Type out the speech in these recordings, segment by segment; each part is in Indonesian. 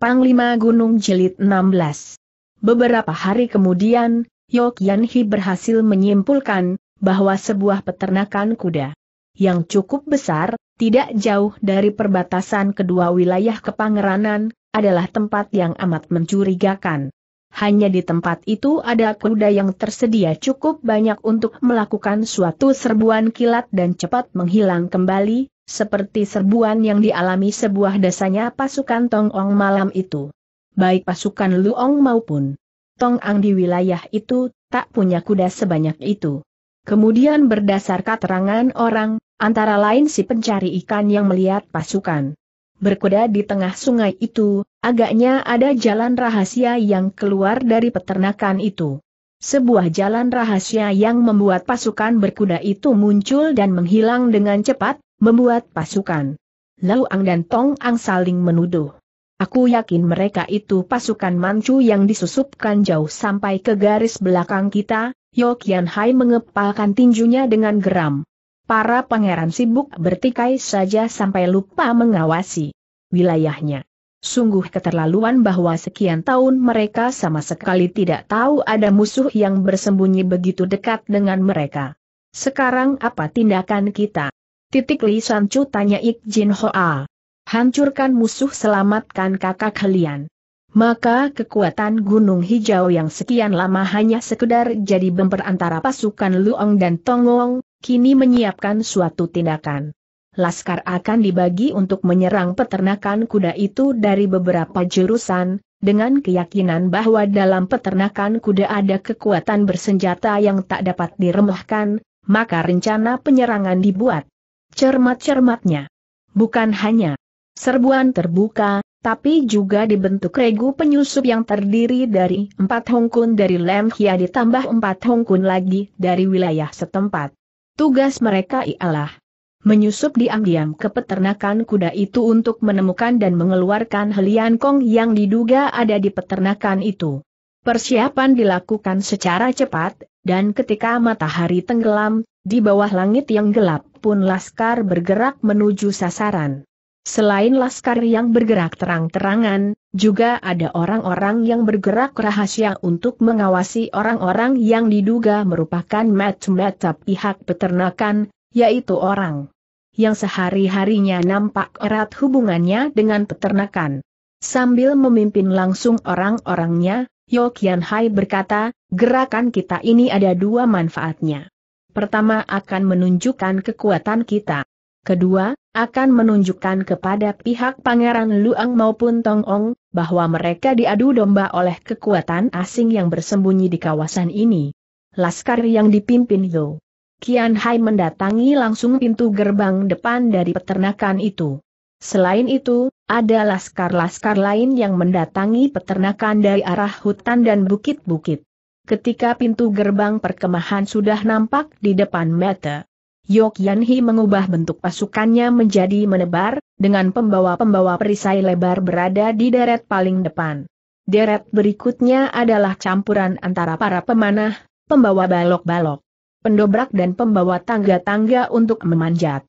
Panglima Gunung Jelit 16. Beberapa hari kemudian, Yok Yanhi berhasil menyimpulkan bahwa sebuah peternakan kuda yang cukup besar, tidak jauh dari perbatasan kedua wilayah kepangeranan, adalah tempat yang amat mencurigakan. Hanya di tempat itu ada kuda yang tersedia cukup banyak untuk melakukan suatu serbuan kilat dan cepat menghilang kembali, seperti serbuan yang dialami sebuah desanya pasukan Tong Ong malam itu. Baik pasukan Luong maupun Tong Ang di wilayah itu, tak punya kuda sebanyak itu. Kemudian berdasar keterangan orang, antara lain si pencari ikan yang melihat pasukan berkuda di tengah sungai itu, agaknya ada jalan rahasia yang keluar dari peternakan itu. Sebuah jalan rahasia yang membuat pasukan berkuda itu muncul dan menghilang dengan cepat, membuat pasukan. Lau Ang dan Tong Ang saling menuduh. Aku yakin mereka itu pasukan Manchu yang disusupkan jauh sampai ke garis belakang kita, Yokian Hai mengepalkan tinjunya dengan geram. Para pangeran sibuk bertikai saja sampai lupa mengawasi wilayahnya. Sungguh keterlaluan bahwa sekian tahun mereka sama sekali tidak tahu ada musuh yang bersembunyi begitu dekat dengan mereka. Sekarang apa tindakan kita? Titik Li Sancu tanya Ik Jin Hoa. Hancurkan musuh selamatkan kakak kalian. Maka kekuatan gunung hijau yang sekian lama hanya sekedar jadi bemper antara pasukan Luong dan Tongong, kini menyiapkan suatu tindakan. Laskar akan dibagi untuk menyerang peternakan kuda itu dari beberapa jurusan, dengan keyakinan bahwa dalam peternakan kuda ada kekuatan bersenjata yang tak dapat diremehkan, maka rencana penyerangan dibuat cermat-cermatnya. Bukan hanya serbuan terbuka, tapi juga dibentuk regu penyusup yang terdiri dari empat hongkun dari Lemhia ditambah empat hongkun lagi dari wilayah setempat. Tugas mereka ialah menyusup diam-diam ke peternakan kuda itu untuk menemukan dan mengeluarkan helian kong yang diduga ada di peternakan itu. Persiapan dilakukan secara cepat, dan ketika matahari tenggelam, di bawah langit yang gelap, pun laskar bergerak menuju sasaran. Selain laskar yang bergerak terang-terangan, juga ada orang-orang yang bergerak rahasia untuk mengawasi orang-orang yang diduga merupakan match-match pihak peternakan, yaitu orang yang sehari-harinya nampak erat hubungannya dengan peternakan. Sambil memimpin langsung orang-orangnya, Yokian Hai berkata, gerakan kita ini ada dua manfaatnya. Pertama akan menunjukkan kekuatan kita. Kedua, akan menunjukkan kepada pihak Pangeran Luang maupun Tong Ong, bahwa mereka diadu domba oleh kekuatan asing yang bersembunyi di kawasan ini. Laskar yang dipimpin Yo. Kian Hai mendatangi langsung pintu gerbang depan dari peternakan itu. Selain itu, ada laskar-laskar lain yang mendatangi peternakan dari arah hutan dan bukit-bukit ketika pintu gerbang perkemahan sudah nampak di depan mata. Yok Yanhi mengubah bentuk pasukannya menjadi menebar, dengan pembawa-pembawa perisai lebar berada di deret paling depan. Deret berikutnya adalah campuran antara para pemanah, pembawa balok-balok, pendobrak dan pembawa tangga-tangga untuk memanjat.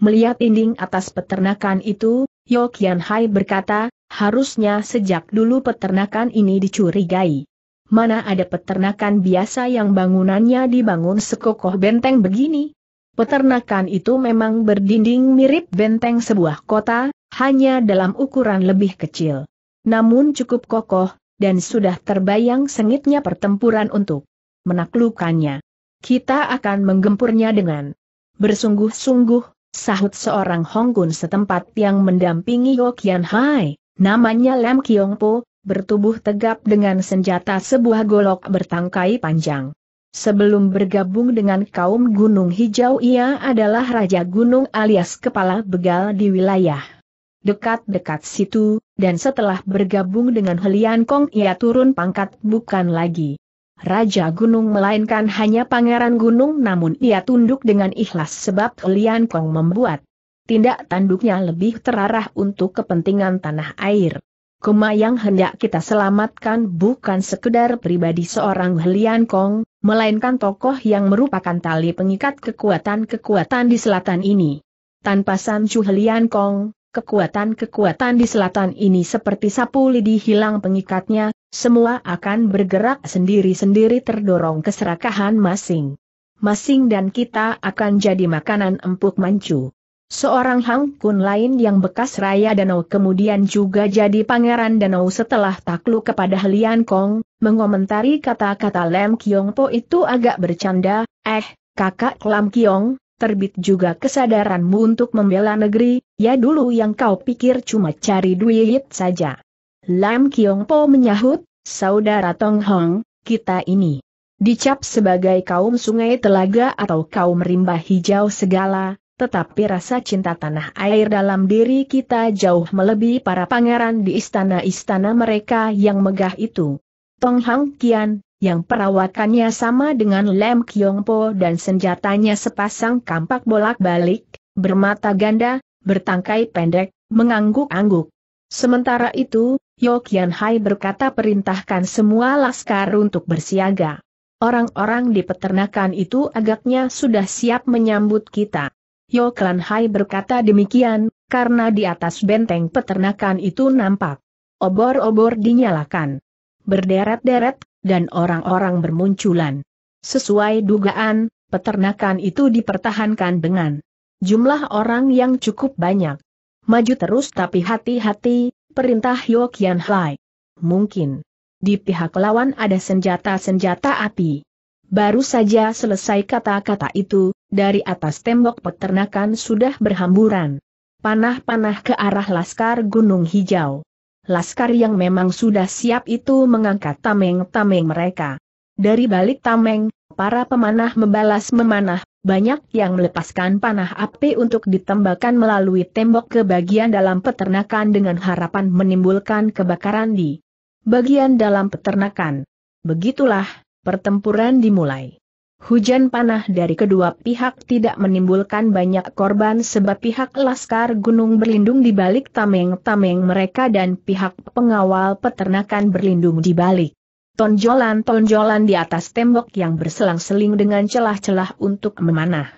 Melihat dinding atas peternakan itu, Yok Yanhai berkata, harusnya sejak dulu peternakan ini dicurigai mana ada peternakan biasa yang bangunannya dibangun sekokoh benteng begini? Peternakan itu memang berdinding mirip benteng sebuah kota, hanya dalam ukuran lebih kecil. Namun cukup kokoh, dan sudah terbayang sengitnya pertempuran untuk menaklukkannya. Kita akan menggempurnya dengan bersungguh-sungguh, sahut seorang Hongkun setempat yang mendampingi Yokian Hai, namanya Lam Kiong Po, bertubuh tegap dengan senjata sebuah golok bertangkai panjang. Sebelum bergabung dengan kaum Gunung Hijau ia adalah Raja Gunung alias Kepala Begal di wilayah dekat-dekat situ, dan setelah bergabung dengan Helian Kong ia turun pangkat bukan lagi. Raja Gunung melainkan hanya Pangeran Gunung namun ia tunduk dengan ikhlas sebab Helian Kong membuat tindak tanduknya lebih terarah untuk kepentingan tanah air. Koma yang hendak kita selamatkan bukan sekedar pribadi seorang Helian Kong, melainkan tokoh yang merupakan tali pengikat kekuatan-kekuatan di selatan ini. Tanpa Sanchu Helian Kong, kekuatan-kekuatan di selatan ini seperti sapu lidi hilang pengikatnya, semua akan bergerak sendiri-sendiri terdorong keserakahan masing-masing dan kita akan jadi makanan empuk mancu. Seorang Hang Kun lain yang bekas Raya Danau kemudian juga jadi Pangeran Danau setelah takluk kepada Lian Kong, mengomentari kata-kata Lam Kiong Po itu agak bercanda, eh, kakak Lam Kiong, terbit juga kesadaranmu untuk membela negeri, ya dulu yang kau pikir cuma cari duit saja. Lam Kiong Po menyahut, saudara Tong Hong, kita ini. Dicap sebagai kaum sungai telaga atau kaum rimba hijau segala, tetapi rasa cinta tanah air dalam diri kita jauh melebihi para pangeran di istana-istana mereka yang megah itu. Tong Hang Kian, yang perawakannya sama dengan Lem Kiong Po dan senjatanya sepasang kampak bolak-balik, bermata ganda, bertangkai pendek, mengangguk-angguk. Sementara itu, Yo Kian Hai berkata perintahkan semua laskar untuk bersiaga. Orang-orang di peternakan itu agaknya sudah siap menyambut kita. Yoklan Hai berkata demikian, karena di atas benteng peternakan itu nampak. Obor-obor dinyalakan. Berderet-deret, dan orang-orang bermunculan. Sesuai dugaan, peternakan itu dipertahankan dengan jumlah orang yang cukup banyak. Maju terus tapi hati-hati, perintah Yoklan Hai. Mungkin. Di pihak lawan ada senjata-senjata api. Baru saja selesai kata-kata itu, dari atas tembok peternakan sudah berhamburan. Panah-panah ke arah Laskar Gunung Hijau. Laskar yang memang sudah siap itu mengangkat tameng-tameng mereka. Dari balik tameng, para pemanah membalas memanah, banyak yang melepaskan panah api untuk ditembakkan melalui tembok ke bagian dalam peternakan dengan harapan menimbulkan kebakaran di bagian dalam peternakan. Begitulah, pertempuran dimulai. Hujan panah dari kedua pihak tidak menimbulkan banyak korban sebab pihak Laskar Gunung berlindung di balik tameng-tameng mereka dan pihak pengawal peternakan berlindung di balik tonjolan-tonjolan di atas tembok yang berselang-seling dengan celah-celah untuk memanah.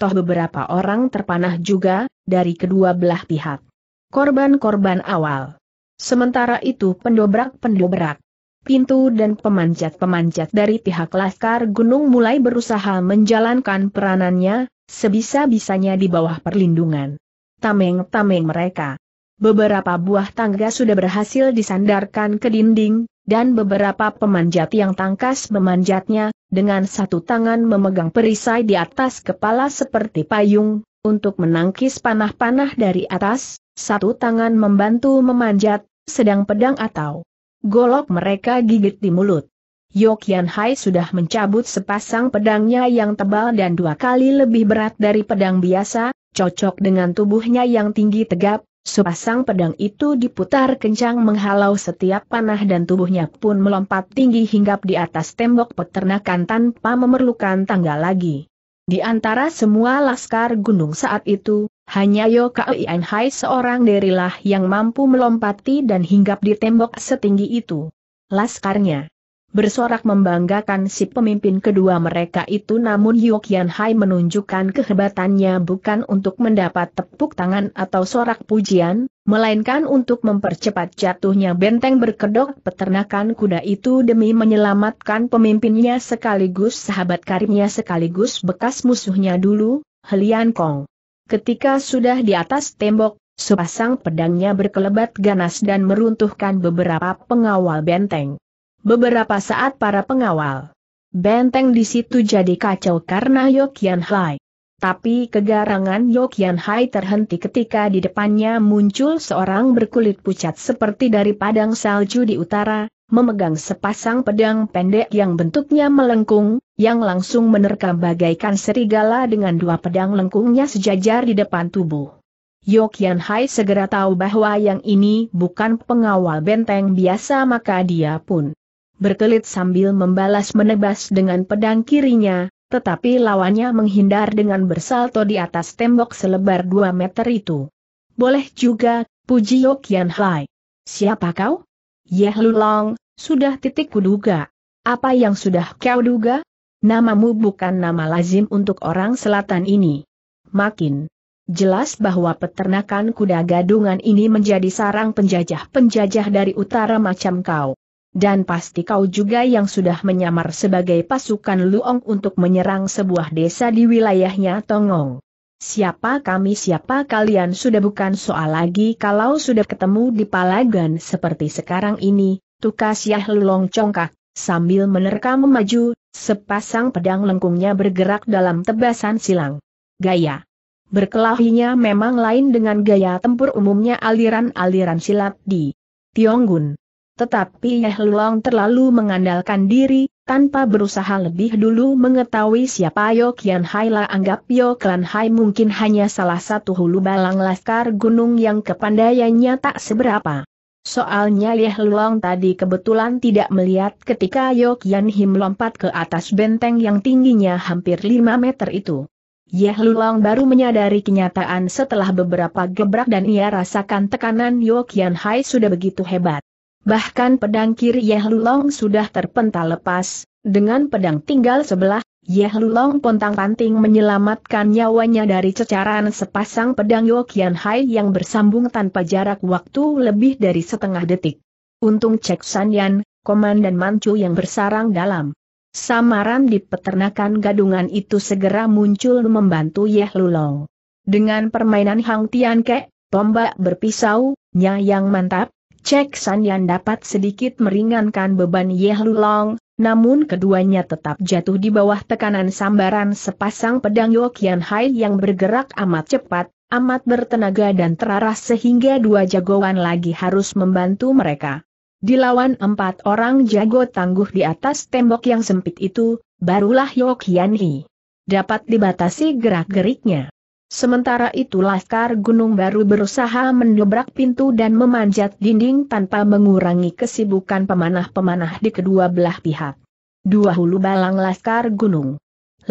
Toh beberapa orang terpanah juga, dari kedua belah pihak. Korban-korban awal. Sementara itu pendobrak-pendobrak pintu dan pemanjat-pemanjat dari pihak Laskar Gunung mulai berusaha menjalankan peranannya, sebisa-bisanya di bawah perlindungan. Tameng-tameng mereka. Beberapa buah tangga sudah berhasil disandarkan ke dinding, dan beberapa pemanjat yang tangkas memanjatnya, dengan satu tangan memegang perisai di atas kepala seperti payung, untuk menangkis panah-panah dari atas, satu tangan membantu memanjat, sedang pedang atau Golok mereka gigit di mulut. Yokian Hai sudah mencabut sepasang pedangnya yang tebal dan dua kali lebih berat dari pedang biasa, cocok dengan tubuhnya yang tinggi tegap, sepasang pedang itu diputar kencang menghalau setiap panah dan tubuhnya pun melompat tinggi hinggap di atas tembok peternakan tanpa memerlukan tangga lagi. Di antara semua laskar gunung saat itu, hanya Yo Kian Hai seorang derilah yang mampu melompati dan hinggap di tembok setinggi itu. Laskarnya bersorak membanggakan si pemimpin kedua mereka itu namun Yo Kian Hai menunjukkan kehebatannya bukan untuk mendapat tepuk tangan atau sorak pujian, melainkan untuk mempercepat jatuhnya benteng berkedok peternakan kuda itu demi menyelamatkan pemimpinnya sekaligus sahabat karibnya sekaligus bekas musuhnya dulu, Helian Kong. Ketika sudah di atas tembok, sepasang pedangnya berkelebat ganas dan meruntuhkan beberapa pengawal benteng. Beberapa saat para pengawal benteng di situ jadi kacau karena Yokian Hai tapi kegarangan Yan Hai terhenti ketika di depannya muncul seorang berkulit pucat seperti dari padang salju di utara, memegang sepasang pedang pendek yang bentuknya melengkung, yang langsung menerkam bagaikan serigala dengan dua pedang lengkungnya sejajar di depan tubuh. Yan Hai segera tahu bahwa yang ini bukan pengawal benteng biasa maka dia pun berkelit sambil membalas menebas dengan pedang kirinya, tetapi lawannya menghindar dengan bersalto di atas tembok selebar 2 meter itu. Boleh juga, puji Yokian Hai. Siapa kau? Yeh Lulong, sudah titik kuduga. Apa yang sudah kau duga? Namamu bukan nama lazim untuk orang selatan ini. Makin jelas bahwa peternakan kuda gadungan ini menjadi sarang penjajah-penjajah dari utara macam kau. Dan pasti kau juga yang sudah menyamar sebagai pasukan Luong untuk menyerang sebuah desa di wilayahnya Tongong. Siapa kami siapa kalian sudah bukan soal lagi kalau sudah ketemu di Palagan seperti sekarang ini, tukas Yah Luong congkak, sambil menerkam memaju, sepasang pedang lengkungnya bergerak dalam tebasan silang. Gaya Berkelahinya memang lain dengan gaya tempur umumnya aliran-aliran silat di Tionggun. Tetapi Yeh Luang terlalu mengandalkan diri, tanpa berusaha lebih dulu mengetahui siapa Kian Hai lah anggap Klan Hai mungkin hanya salah satu hulu balang laskar gunung yang kepandaiannya tak seberapa. Soalnya Yeh Luang tadi kebetulan tidak melihat ketika Kian Him melompat ke atas benteng yang tingginya hampir 5 meter itu. Yeh Luang baru menyadari kenyataan setelah beberapa gebrak dan ia rasakan tekanan Kian Hai sudah begitu hebat. Bahkan pedang kiri Yeh Lulong sudah terpental lepas, dengan pedang tinggal sebelah, Yeh Lulong pontang-panting menyelamatkan nyawanya dari cecaran sepasang pedang Yokian Hai yang bersambung tanpa jarak waktu lebih dari setengah detik. Untung Cek Sanyan, Komandan Mancu yang bersarang dalam samaran di peternakan gadungan itu segera muncul membantu Yeh Lulong. Dengan permainan Hang Tian Kek, tombak berpisau, nya yang mantap, Cek San Yan dapat sedikit meringankan beban Yeh Long, namun keduanya tetap jatuh di bawah tekanan sambaran sepasang pedang Yokian Hai yang bergerak amat cepat, amat bertenaga dan terarah sehingga dua jagoan lagi harus membantu mereka. Dilawan empat orang jago tangguh di atas tembok yang sempit itu, barulah Yokian Hai dapat dibatasi gerak-geriknya. Sementara itu Laskar Gunung Baru berusaha mendobrak pintu dan memanjat dinding tanpa mengurangi kesibukan pemanah-pemanah di kedua belah pihak. Dua hulu balang Laskar Gunung.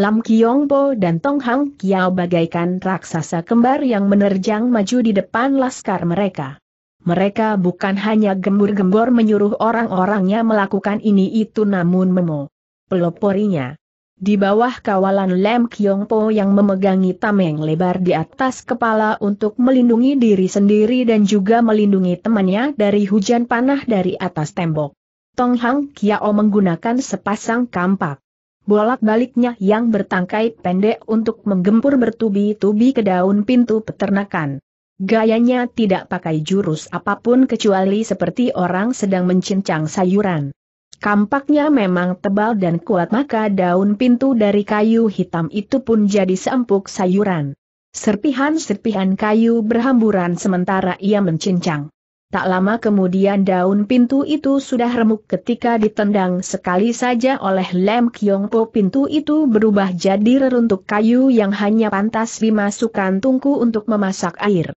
Lam Kiong Po dan Tong Hang Kiao bagaikan raksasa kembar yang menerjang maju di depan Laskar mereka. Mereka bukan hanya gembur-gembor menyuruh orang-orangnya melakukan ini itu namun memo. Peloporinya di bawah kawalan Lem Kiong Po yang memegangi tameng lebar di atas kepala untuk melindungi diri sendiri dan juga melindungi temannya dari hujan panah dari atas tembok. Tong Hang Kiao menggunakan sepasang kampak. Bolak-baliknya yang bertangkai pendek untuk menggempur bertubi-tubi ke daun pintu peternakan. Gayanya tidak pakai jurus apapun kecuali seperti orang sedang mencincang sayuran. Kampaknya memang tebal dan kuat maka daun pintu dari kayu hitam itu pun jadi seempuk sayuran. Serpihan-serpihan kayu berhamburan sementara ia mencincang. Tak lama kemudian daun pintu itu sudah remuk ketika ditendang sekali saja oleh Lem Kiong Po pintu itu berubah jadi reruntuk kayu yang hanya pantas dimasukkan tungku untuk memasak air.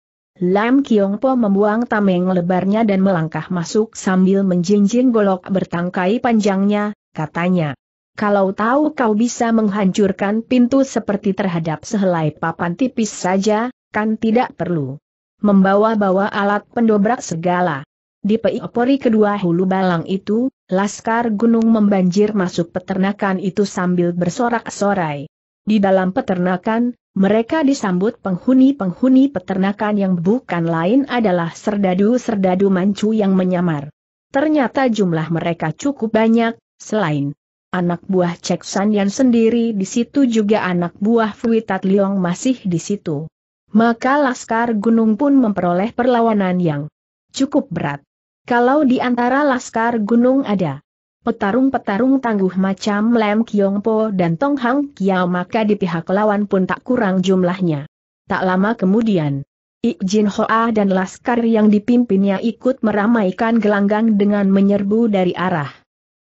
Lam Kiong Po membuang tameng lebarnya dan melangkah masuk sambil menjinjing golok bertangkai panjangnya, katanya. Kalau tahu kau bisa menghancurkan pintu seperti terhadap sehelai papan tipis saja, kan tidak perlu membawa-bawa alat pendobrak segala. Di peiopori kedua hulu balang itu, Laskar Gunung membanjir masuk peternakan itu sambil bersorak-sorai. Di dalam peternakan, mereka disambut penghuni-penghuni peternakan yang bukan lain adalah serdadu-serdadu mancu yang menyamar. Ternyata jumlah mereka cukup banyak, selain anak buah Cek Sandian sendiri di situ juga anak buah Fuitat Liong masih di situ. Maka Laskar Gunung pun memperoleh perlawanan yang cukup berat. Kalau di antara Laskar Gunung ada petarung-petarung tangguh macam Lem Kiong Po dan Tong Hang Kiao maka di pihak lawan pun tak kurang jumlahnya. Tak lama kemudian, Ik Jin Hoa dan Laskar yang dipimpinnya ikut meramaikan gelanggang dengan menyerbu dari arah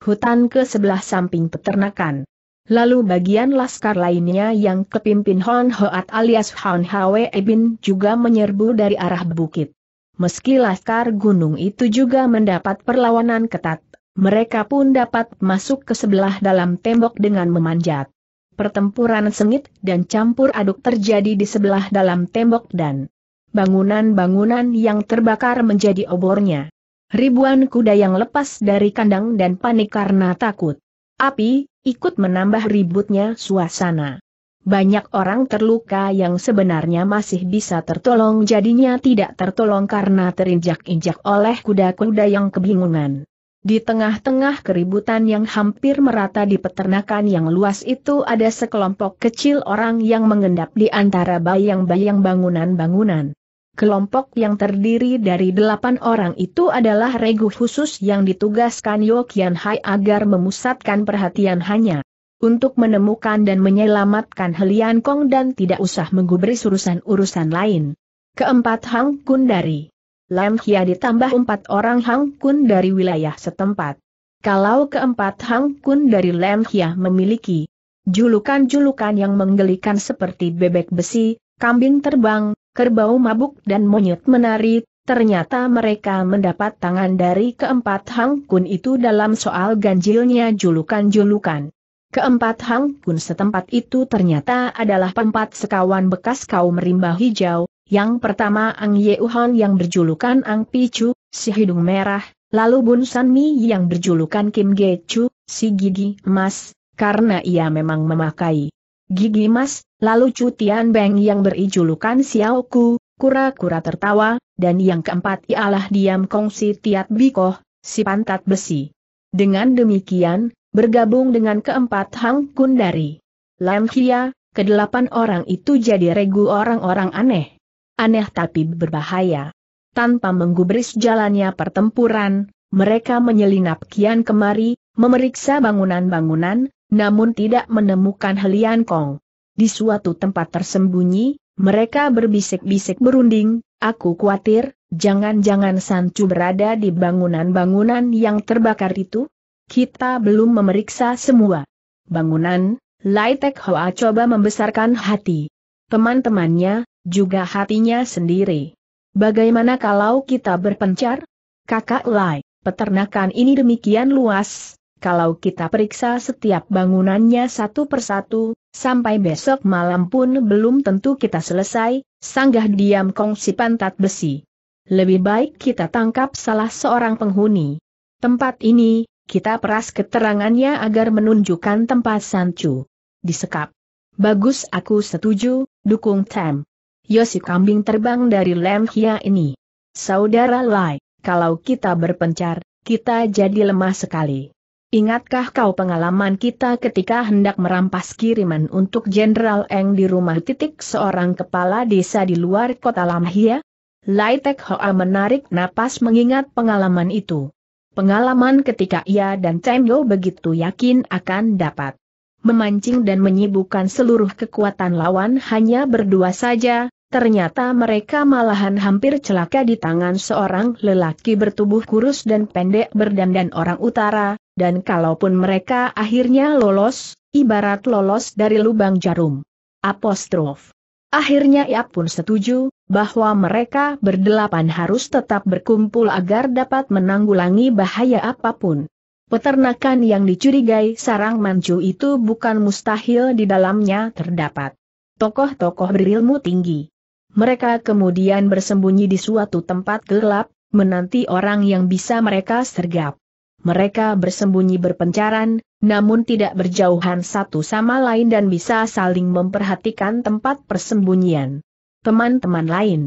hutan ke sebelah samping peternakan. Lalu bagian laskar lainnya yang kepimpin Hon Hoat alias Hon Hwe Ebin juga menyerbu dari arah bukit. Meski laskar gunung itu juga mendapat perlawanan ketat, mereka pun dapat masuk ke sebelah dalam tembok dengan memanjat. Pertempuran sengit dan campur aduk terjadi di sebelah dalam tembok dan bangunan-bangunan yang terbakar menjadi obornya. Ribuan kuda yang lepas dari kandang dan panik karena takut. Api, ikut menambah ributnya suasana. Banyak orang terluka yang sebenarnya masih bisa tertolong jadinya tidak tertolong karena terinjak-injak oleh kuda-kuda yang kebingungan. Di tengah-tengah keributan yang hampir merata di peternakan yang luas itu ada sekelompok kecil orang yang mengendap di antara bayang-bayang bangunan-bangunan. Kelompok yang terdiri dari delapan orang itu adalah regu khusus yang ditugaskan Yokian Hai agar memusatkan perhatian hanya untuk menemukan dan menyelamatkan Helian Kong dan tidak usah menggubris urusan-urusan lain. Keempat Hang dari Lam Hia ditambah empat orang Hang Kun dari wilayah setempat. Kalau keempat Hang Kun dari Lam Hia memiliki julukan-julukan yang menggelikan seperti bebek besi, kambing terbang, kerbau mabuk dan monyet menari, ternyata mereka mendapat tangan dari keempat Hang Kun itu dalam soal ganjilnya julukan-julukan. Keempat Hang Kun setempat itu ternyata adalah empat sekawan bekas kaum rimba hijau, yang pertama Ang Yeuhan yang berjulukan Ang Picu, si hidung merah, lalu Bun Sanmi yang berjulukan Kim Ge Chu, si gigi emas, karena ia memang memakai gigi emas, lalu Chu Tian Beng yang berijulukan Xiao Ku, kura-kura tertawa, dan yang keempat ialah Diam Kong si Tiat Bikoh, si pantat besi. Dengan demikian, bergabung dengan keempat Hang Kun dari Lam Hia, kedelapan orang itu jadi regu orang-orang aneh aneh tapi berbahaya. Tanpa menggubris jalannya pertempuran, mereka menyelinap kian kemari, memeriksa bangunan-bangunan, namun tidak menemukan Helian Kong. Di suatu tempat tersembunyi, mereka berbisik-bisik berunding, aku khawatir, jangan-jangan Sancu berada di bangunan-bangunan yang terbakar itu? Kita belum memeriksa semua bangunan, Lai Tek Hoa coba membesarkan hati. Teman-temannya, juga hatinya sendiri. Bagaimana kalau kita berpencar? Kakak Lai, peternakan ini demikian luas, kalau kita periksa setiap bangunannya satu persatu, sampai besok malam pun belum tentu kita selesai, sanggah diam kongsi pantat besi. Lebih baik kita tangkap salah seorang penghuni. Tempat ini, kita peras keterangannya agar menunjukkan tempat Sancu. Disekap. Bagus aku setuju, dukung Tem. Yosi kambing terbang dari lem hia ini. Saudara Lai, kalau kita berpencar, kita jadi lemah sekali. Ingatkah kau pengalaman kita ketika hendak merampas kiriman untuk Jenderal Eng di rumah titik seorang kepala desa di luar kota Lamhia? Lai Tek Hoa menarik napas mengingat pengalaman itu. Pengalaman ketika ia dan Temyo begitu yakin akan dapat memancing dan menyibukkan seluruh kekuatan lawan hanya berdua saja, Ternyata mereka malahan hampir celaka di tangan seorang lelaki bertubuh kurus dan pendek berdandan orang utara, dan kalaupun mereka akhirnya lolos, ibarat lolos dari lubang jarum. Apostrof. Akhirnya ia pun setuju, bahwa mereka berdelapan harus tetap berkumpul agar dapat menanggulangi bahaya apapun. Peternakan yang dicurigai sarang mancu itu bukan mustahil di dalamnya terdapat tokoh-tokoh berilmu tinggi. Mereka kemudian bersembunyi di suatu tempat gelap, menanti orang yang bisa mereka sergap. Mereka bersembunyi berpencaran, namun tidak berjauhan satu sama lain dan bisa saling memperhatikan tempat persembunyian. Teman-teman lain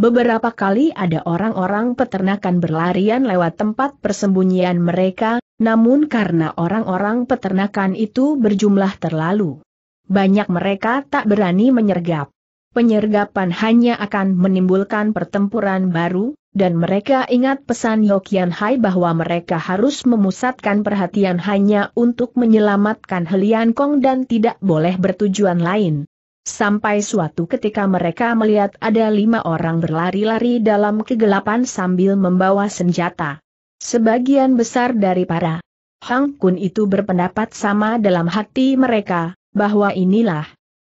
Beberapa kali ada orang-orang peternakan berlarian lewat tempat persembunyian mereka, namun karena orang-orang peternakan itu berjumlah terlalu banyak mereka tak berani menyergap penyergapan hanya akan menimbulkan pertempuran baru, dan mereka ingat pesan Yokian Hai bahwa mereka harus memusatkan perhatian hanya untuk menyelamatkan Helian Kong dan tidak boleh bertujuan lain. Sampai suatu ketika mereka melihat ada lima orang berlari-lari dalam kegelapan sambil membawa senjata. Sebagian besar dari para Hang Kun itu berpendapat sama dalam hati mereka, bahwa inilah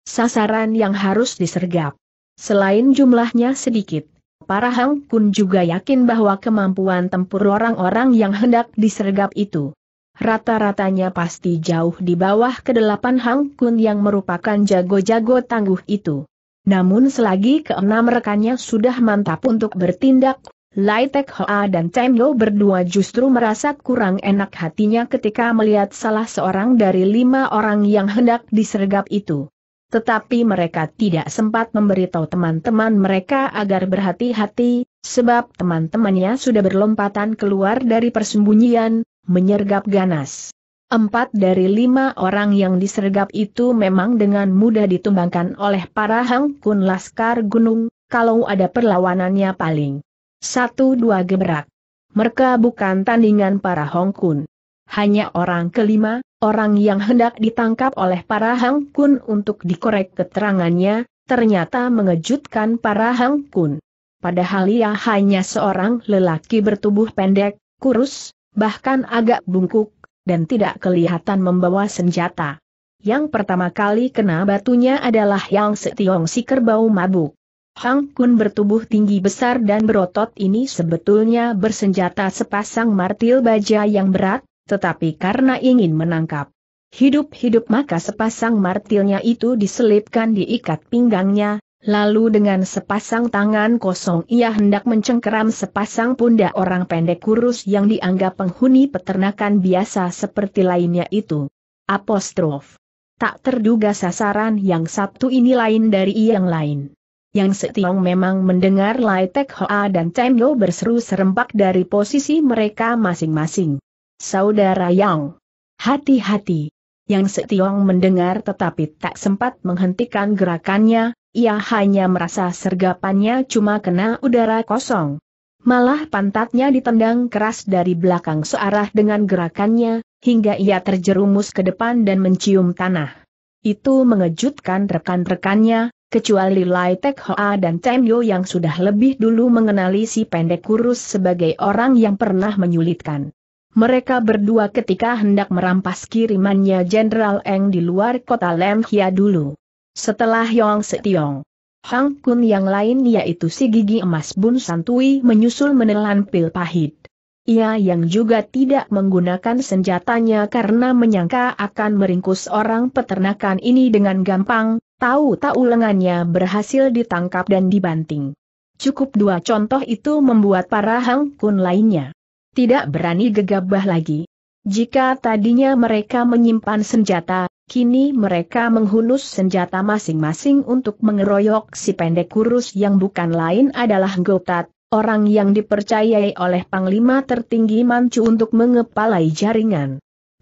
Sasaran yang harus disergap. Selain jumlahnya sedikit, para Hang Kun juga yakin bahwa kemampuan tempur orang-orang yang hendak disergap itu rata-ratanya pasti jauh di bawah kedelapan Hang Kun yang merupakan jago-jago tangguh itu. Namun selagi keenam rekannya sudah mantap untuk bertindak, Lai Tek Hoa dan Chen Lo berdua justru merasa kurang enak hatinya ketika melihat salah seorang dari lima orang yang hendak disergap itu. Tetapi mereka tidak sempat memberitahu teman-teman mereka agar berhati-hati, sebab teman-temannya sudah berlompatan keluar dari persembunyian, menyergap ganas. Empat dari lima orang yang disergap itu memang dengan mudah ditumbangkan oleh para Kun laskar gunung, kalau ada perlawanannya paling. Satu dua gebrak. Mereka bukan tandingan para Hong Kun hanya orang kelima, orang yang hendak ditangkap oleh para Hang Kun untuk dikorek keterangannya, ternyata mengejutkan para Hang Kun. Padahal ia hanya seorang lelaki bertubuh pendek, kurus, bahkan agak bungkuk, dan tidak kelihatan membawa senjata. Yang pertama kali kena batunya adalah Yang Setiong si kerbau mabuk. Hang Kun bertubuh tinggi besar dan berotot ini sebetulnya bersenjata sepasang martil baja yang berat, tetapi karena ingin menangkap hidup-hidup maka sepasang martilnya itu diselipkan di ikat pinggangnya, lalu dengan sepasang tangan kosong ia hendak mencengkeram sepasang pundak orang pendek kurus yang dianggap penghuni peternakan biasa seperti lainnya itu. Apostrof. Tak terduga sasaran yang Sabtu ini lain dari yang lain. Yang Setiong memang mendengar Lai Tek Hoa dan Yo berseru serempak dari posisi mereka masing-masing. Saudara Yang. Hati-hati. Yang Setiong mendengar tetapi tak sempat menghentikan gerakannya, ia hanya merasa sergapannya cuma kena udara kosong. Malah pantatnya ditendang keras dari belakang searah dengan gerakannya, hingga ia terjerumus ke depan dan mencium tanah. Itu mengejutkan rekan-rekannya, kecuali Lai Tek Hoa dan Chen Yo yang sudah lebih dulu mengenali si pendek kurus sebagai orang yang pernah menyulitkan. Mereka berdua ketika hendak merampas kirimannya Jenderal Eng di luar kota Lemhia dulu. Setelah Yong Setiong, Hang Kun yang lain yaitu si gigi emas Bun Santui menyusul menelan pil pahit. Ia yang juga tidak menggunakan senjatanya karena menyangka akan meringkus orang peternakan ini dengan gampang, tahu-tahu lengannya berhasil ditangkap dan dibanting. Cukup dua contoh itu membuat para Hang Kun lainnya tidak berani gegabah lagi. Jika tadinya mereka menyimpan senjata, kini mereka menghunus senjata masing-masing untuk mengeroyok si pendek kurus yang bukan lain adalah Gotat, orang yang dipercayai oleh panglima tertinggi Manchu untuk mengepalai jaringan.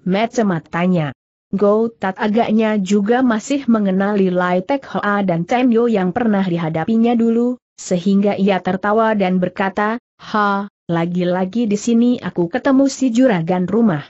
Mecemat tanya. Gotat agaknya juga masih mengenali Lai Tek Hoa dan Chen Yo yang pernah dihadapinya dulu, sehingga ia tertawa dan berkata, Ha, lagi-lagi di sini aku ketemu si juragan rumah.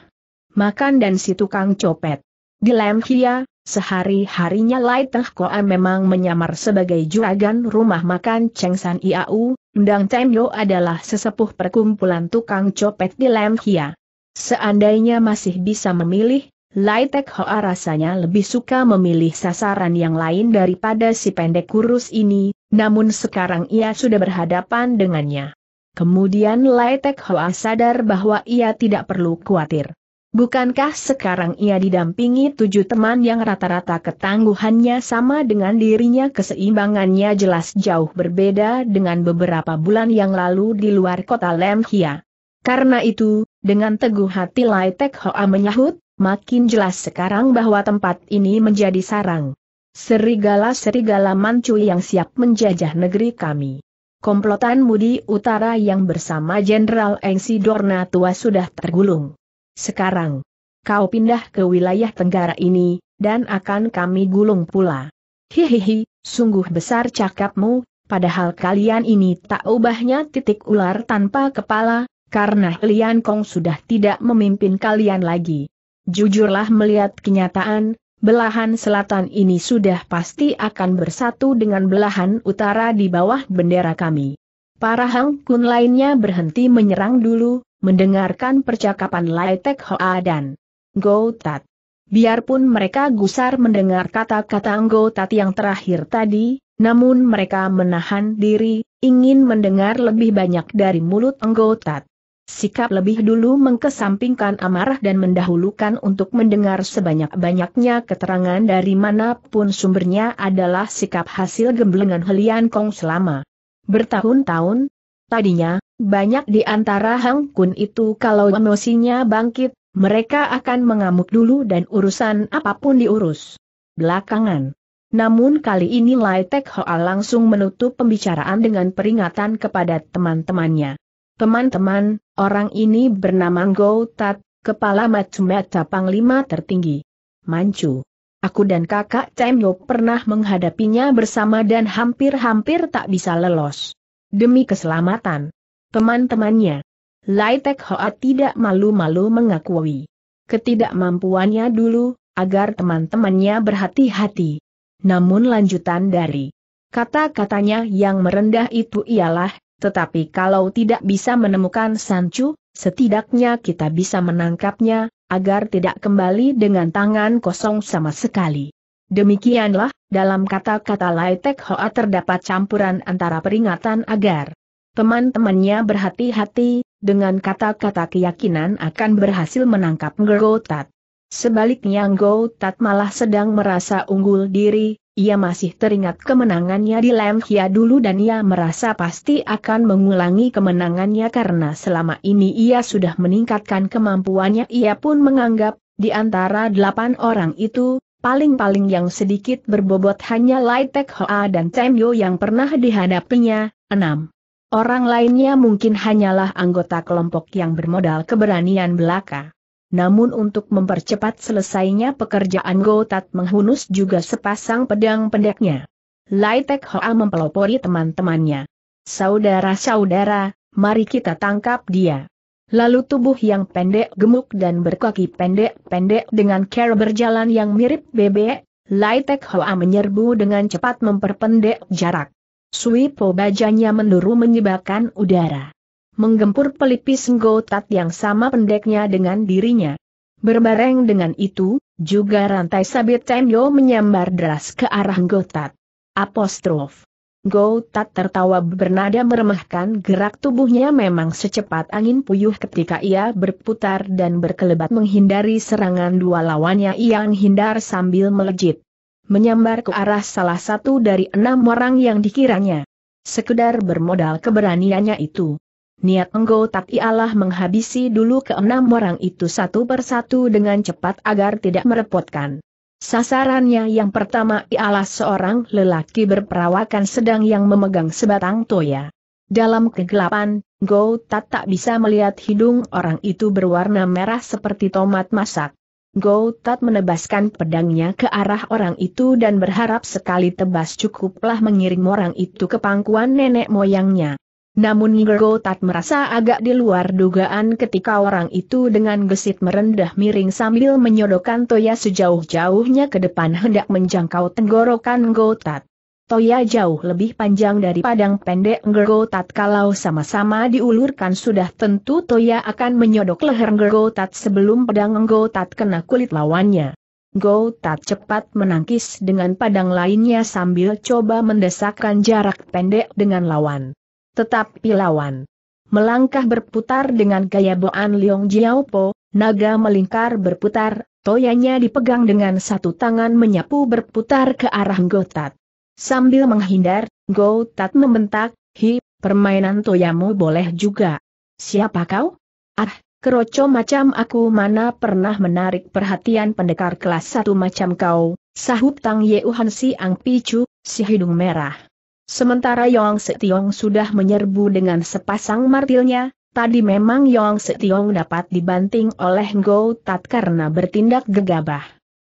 Makan dan si tukang copet. Di Lemhia, sehari-harinya Lai Teh Koa memang menyamar sebagai juragan rumah makan Cheng San Iau, Ndang Temyo adalah sesepuh perkumpulan tukang copet di Lemhia. Seandainya masih bisa memilih, Lai Teh Hoa rasanya lebih suka memilih sasaran yang lain daripada si pendek kurus ini, namun sekarang ia sudah berhadapan dengannya. Kemudian Lai Tek Hoa sadar bahwa ia tidak perlu khawatir. Bukankah sekarang ia didampingi tujuh teman yang rata-rata ketangguhannya sama dengan dirinya keseimbangannya jelas jauh berbeda dengan beberapa bulan yang lalu di luar kota Lemhia. Karena itu, dengan teguh hati Lai Tek Hoa menyahut, makin jelas sekarang bahwa tempat ini menjadi sarang. Serigala-serigala mancu yang siap menjajah negeri kami. Komplotan Mudi utara yang bersama Jenderal Engsi Dorna tua sudah tergulung. Sekarang, kau pindah ke wilayah tenggara ini, dan akan kami gulung pula. Hihihi, sungguh besar cakapmu, padahal kalian ini tak ubahnya titik ular tanpa kepala, karena Lian Kong sudah tidak memimpin kalian lagi. Jujurlah melihat kenyataan, belahan selatan ini sudah pasti akan bersatu dengan belahan utara di bawah bendera kami. Para Hang Kun lainnya berhenti menyerang dulu, mendengarkan percakapan Lai Tek Hoa dan Go Tat. Biarpun mereka gusar mendengar kata-kata Go Tat yang terakhir tadi, namun mereka menahan diri, ingin mendengar lebih banyak dari mulut Go Tat. Sikap lebih dulu mengkesampingkan amarah dan mendahulukan untuk mendengar sebanyak-banyaknya keterangan dari manapun sumbernya adalah sikap hasil gemblengan Helian Kong selama bertahun-tahun. Tadinya, banyak di antara Hang Kun itu kalau emosinya bangkit, mereka akan mengamuk dulu dan urusan apapun diurus. Belakangan. Namun kali ini Lai Tek Hoa langsung menutup pembicaraan dengan peringatan kepada teman-temannya. Teman-teman, orang ini bernama Ngou Tat, kepala Macumeca Panglima tertinggi. Mancu. Aku dan kakak Cemyo pernah menghadapinya bersama dan hampir-hampir tak bisa lelos. Demi keselamatan. Teman-temannya. Lai Tek Hoa tidak malu-malu mengakui ketidakmampuannya dulu, agar teman-temannya berhati-hati. Namun lanjutan dari kata-katanya yang merendah itu ialah, tetapi kalau tidak bisa menemukan Sancu, setidaknya kita bisa menangkapnya, agar tidak kembali dengan tangan kosong sama sekali. Demikianlah, dalam kata-kata Lai Tek Hoa terdapat campuran antara peringatan agar teman-temannya berhati-hati, dengan kata-kata keyakinan akan berhasil menangkap Ngo Tat. Sebaliknya Ngo Tat malah sedang merasa unggul diri, ia masih teringat kemenangannya di Lemhia dulu dan ia merasa pasti akan mengulangi kemenangannya karena selama ini ia sudah meningkatkan kemampuannya. Ia pun menganggap, di antara delapan orang itu, paling-paling yang sedikit berbobot hanya Lai Hoa dan Temyo yang pernah dihadapinya, enam. Orang lainnya mungkin hanyalah anggota kelompok yang bermodal keberanian belaka namun untuk mempercepat selesainya pekerjaan Gotat menghunus juga sepasang pedang pendeknya. Lai Tek Hoa mempelopori teman-temannya. Saudara-saudara, mari kita tangkap dia. Lalu tubuh yang pendek gemuk dan berkaki pendek-pendek dengan cara berjalan yang mirip bebek, Lai Tek Hoa menyerbu dengan cepat memperpendek jarak. Sui Po bajanya menduru menyebabkan udara menggempur pelipis Nggotat yang sama pendeknya dengan dirinya. Berbareng dengan itu, juga rantai sabit Tenyo menyambar deras ke arah Nggotat. Apostrof. Nggotat tertawa bernada meremahkan gerak tubuhnya memang secepat angin puyuh ketika ia berputar dan berkelebat menghindari serangan dua lawannya yang hindar sambil melejit. Menyambar ke arah salah satu dari enam orang yang dikiranya. Sekedar bermodal keberaniannya itu Niat Enggo Tak ialah menghabisi dulu keenam orang itu satu persatu dengan cepat agar tidak merepotkan. Sasarannya yang pertama ialah seorang lelaki berperawakan sedang yang memegang sebatang toya. Dalam kegelapan, Go Tat tak bisa melihat hidung orang itu berwarna merah seperti tomat masak. Go Tat menebaskan pedangnya ke arah orang itu dan berharap sekali tebas cukuplah mengirim orang itu ke pangkuan nenek moyangnya. Namun Gergotat merasa agak di luar dugaan ketika orang itu dengan gesit merendah miring sambil menyodokkan Toya sejauh-jauhnya ke depan hendak menjangkau tenggorokan Gotat. Toya jauh lebih panjang dari padang pendek Gergotat kalau sama-sama diulurkan sudah tentu Toya akan menyodok leher Gergotat sebelum pedang Gotat kena kulit lawannya. Gotat cepat menangkis dengan padang lainnya sambil coba mendesakkan jarak pendek dengan lawan tetap lawan melangkah berputar dengan gaya Boan Leong Jiao naga melingkar berputar, toyanya dipegang dengan satu tangan menyapu berputar ke arah Gotat. Sambil menghindar, Gotat membentak, Hi, permainan toyamu boleh juga. Siapa kau? Ah, keroco macam aku mana pernah menarik perhatian pendekar kelas satu macam kau, sahut Tang Yeuhan si Ang Picu, si hidung merah. Sementara Yong Setiong sudah menyerbu dengan sepasang martilnya, tadi memang Yong Setiong dapat dibanting oleh Ngo Tat karena bertindak gegabah.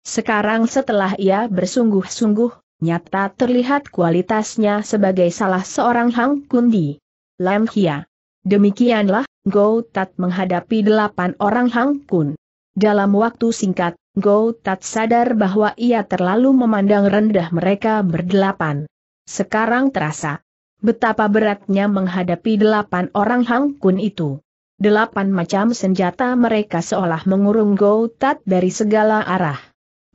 Sekarang setelah ia bersungguh-sungguh, nyata terlihat kualitasnya sebagai salah seorang Hang Kundi. Lam Hia. Demikianlah, Go Tat menghadapi delapan orang Hang Kun. Dalam waktu singkat, Go Tat sadar bahwa ia terlalu memandang rendah mereka berdelapan. Sekarang terasa betapa beratnya menghadapi delapan orang Hang Kun itu. Delapan macam senjata mereka seolah mengurung Go Tat dari segala arah.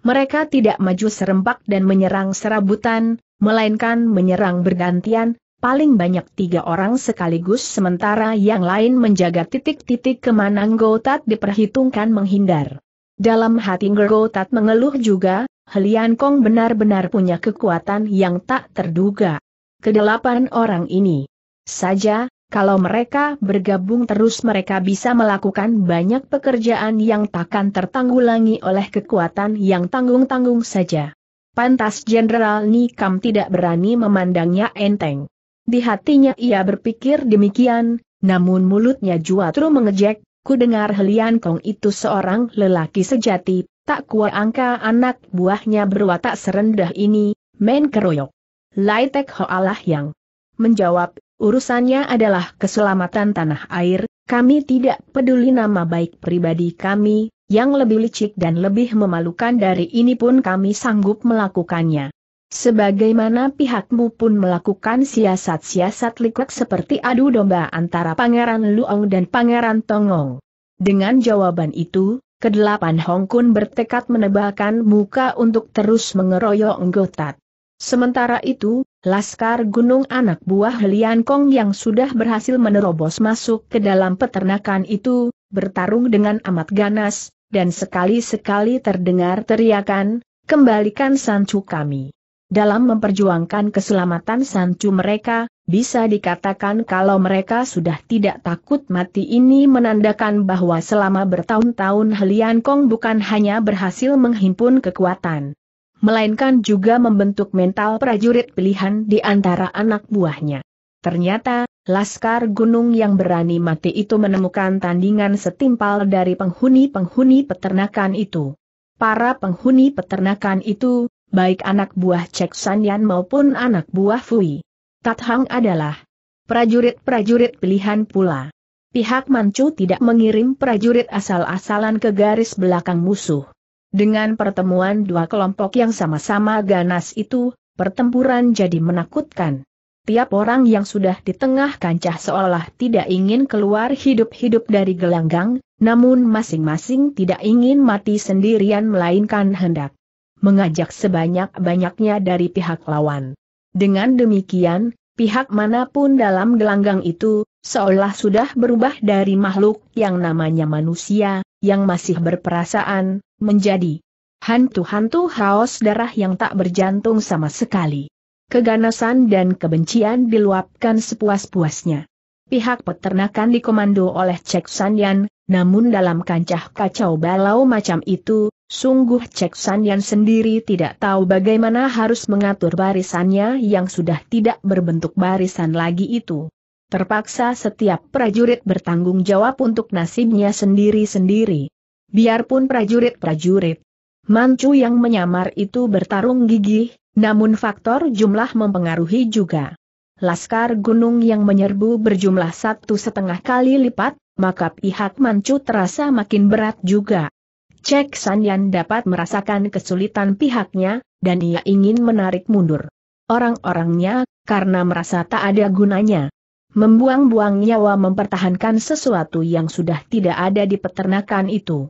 Mereka tidak maju serempak dan menyerang serabutan, melainkan menyerang bergantian, paling banyak tiga orang sekaligus sementara yang lain menjaga titik-titik kemana Go Tat diperhitungkan menghindar. Dalam hati Ngergotat mengeluh juga, Helian Kong benar-benar punya kekuatan yang tak terduga. Kedelapan orang ini saja, kalau mereka bergabung terus mereka bisa melakukan banyak pekerjaan yang takkan tertanggulangi oleh kekuatan yang tanggung-tanggung saja. Pantas Jenderal Nikam tidak berani memandangnya enteng. Di hatinya ia berpikir demikian, namun mulutnya juatru mengejek, dengar Helian Kong itu seorang lelaki sejati, tak angka anak buahnya berwatak serendah ini, men keroyok. Lai Tek Allah yang menjawab, urusannya adalah keselamatan tanah air, kami tidak peduli nama baik pribadi kami, yang lebih licik dan lebih memalukan dari ini pun kami sanggup melakukannya. Sebagaimana pihakmu pun melakukan siasat-siasat likwek seperti adu domba antara Pangeran Luong dan Pangeran Tongong. Dengan jawaban itu, kedelapan Hongkun bertekad menebalkan muka untuk terus mengeroyok Gotat. Sementara itu, Laskar Gunung anak buah Lian Kong yang sudah berhasil menerobos masuk ke dalam peternakan itu, bertarung dengan amat ganas, dan sekali-sekali terdengar teriakan, kembalikan sancu kami. Dalam memperjuangkan keselamatan sancu mereka, bisa dikatakan kalau mereka sudah tidak takut mati ini menandakan bahwa selama bertahun-tahun Helian Kong bukan hanya berhasil menghimpun kekuatan, melainkan juga membentuk mental prajurit pilihan di antara anak buahnya. Ternyata, Laskar Gunung yang berani mati itu menemukan tandingan setimpal dari penghuni-penghuni peternakan itu. Para penghuni peternakan itu, baik anak buah Cek Sanyan maupun anak buah Fui. Tat Hang adalah prajurit-prajurit pilihan pula. Pihak Manchu tidak mengirim prajurit asal-asalan ke garis belakang musuh. Dengan pertemuan dua kelompok yang sama-sama ganas itu, pertempuran jadi menakutkan. Tiap orang yang sudah di tengah kancah seolah tidak ingin keluar hidup-hidup dari gelanggang, namun masing-masing tidak ingin mati sendirian melainkan hendak mengajak sebanyak-banyaknya dari pihak lawan. Dengan demikian, pihak manapun dalam gelanggang itu, seolah sudah berubah dari makhluk yang namanya manusia, yang masih berperasaan, menjadi hantu-hantu haus darah yang tak berjantung sama sekali. Keganasan dan kebencian diluapkan sepuas-puasnya. Pihak peternakan dikomando oleh Cek Sanyan, namun dalam kancah kacau balau macam itu, Sungguh Cek San yang sendiri tidak tahu bagaimana harus mengatur barisannya yang sudah tidak berbentuk barisan lagi itu. Terpaksa setiap prajurit bertanggung jawab untuk nasibnya sendiri-sendiri. Biarpun prajurit-prajurit Mancu yang menyamar itu bertarung gigih, namun faktor jumlah mempengaruhi juga. Laskar gunung yang menyerbu berjumlah satu setengah kali lipat, maka pihak Mancu terasa makin berat juga. Cek Sanyan dapat merasakan kesulitan pihaknya, dan ia ingin menarik mundur. Orang-orangnya, karena merasa tak ada gunanya. Membuang-buang nyawa mempertahankan sesuatu yang sudah tidak ada di peternakan itu.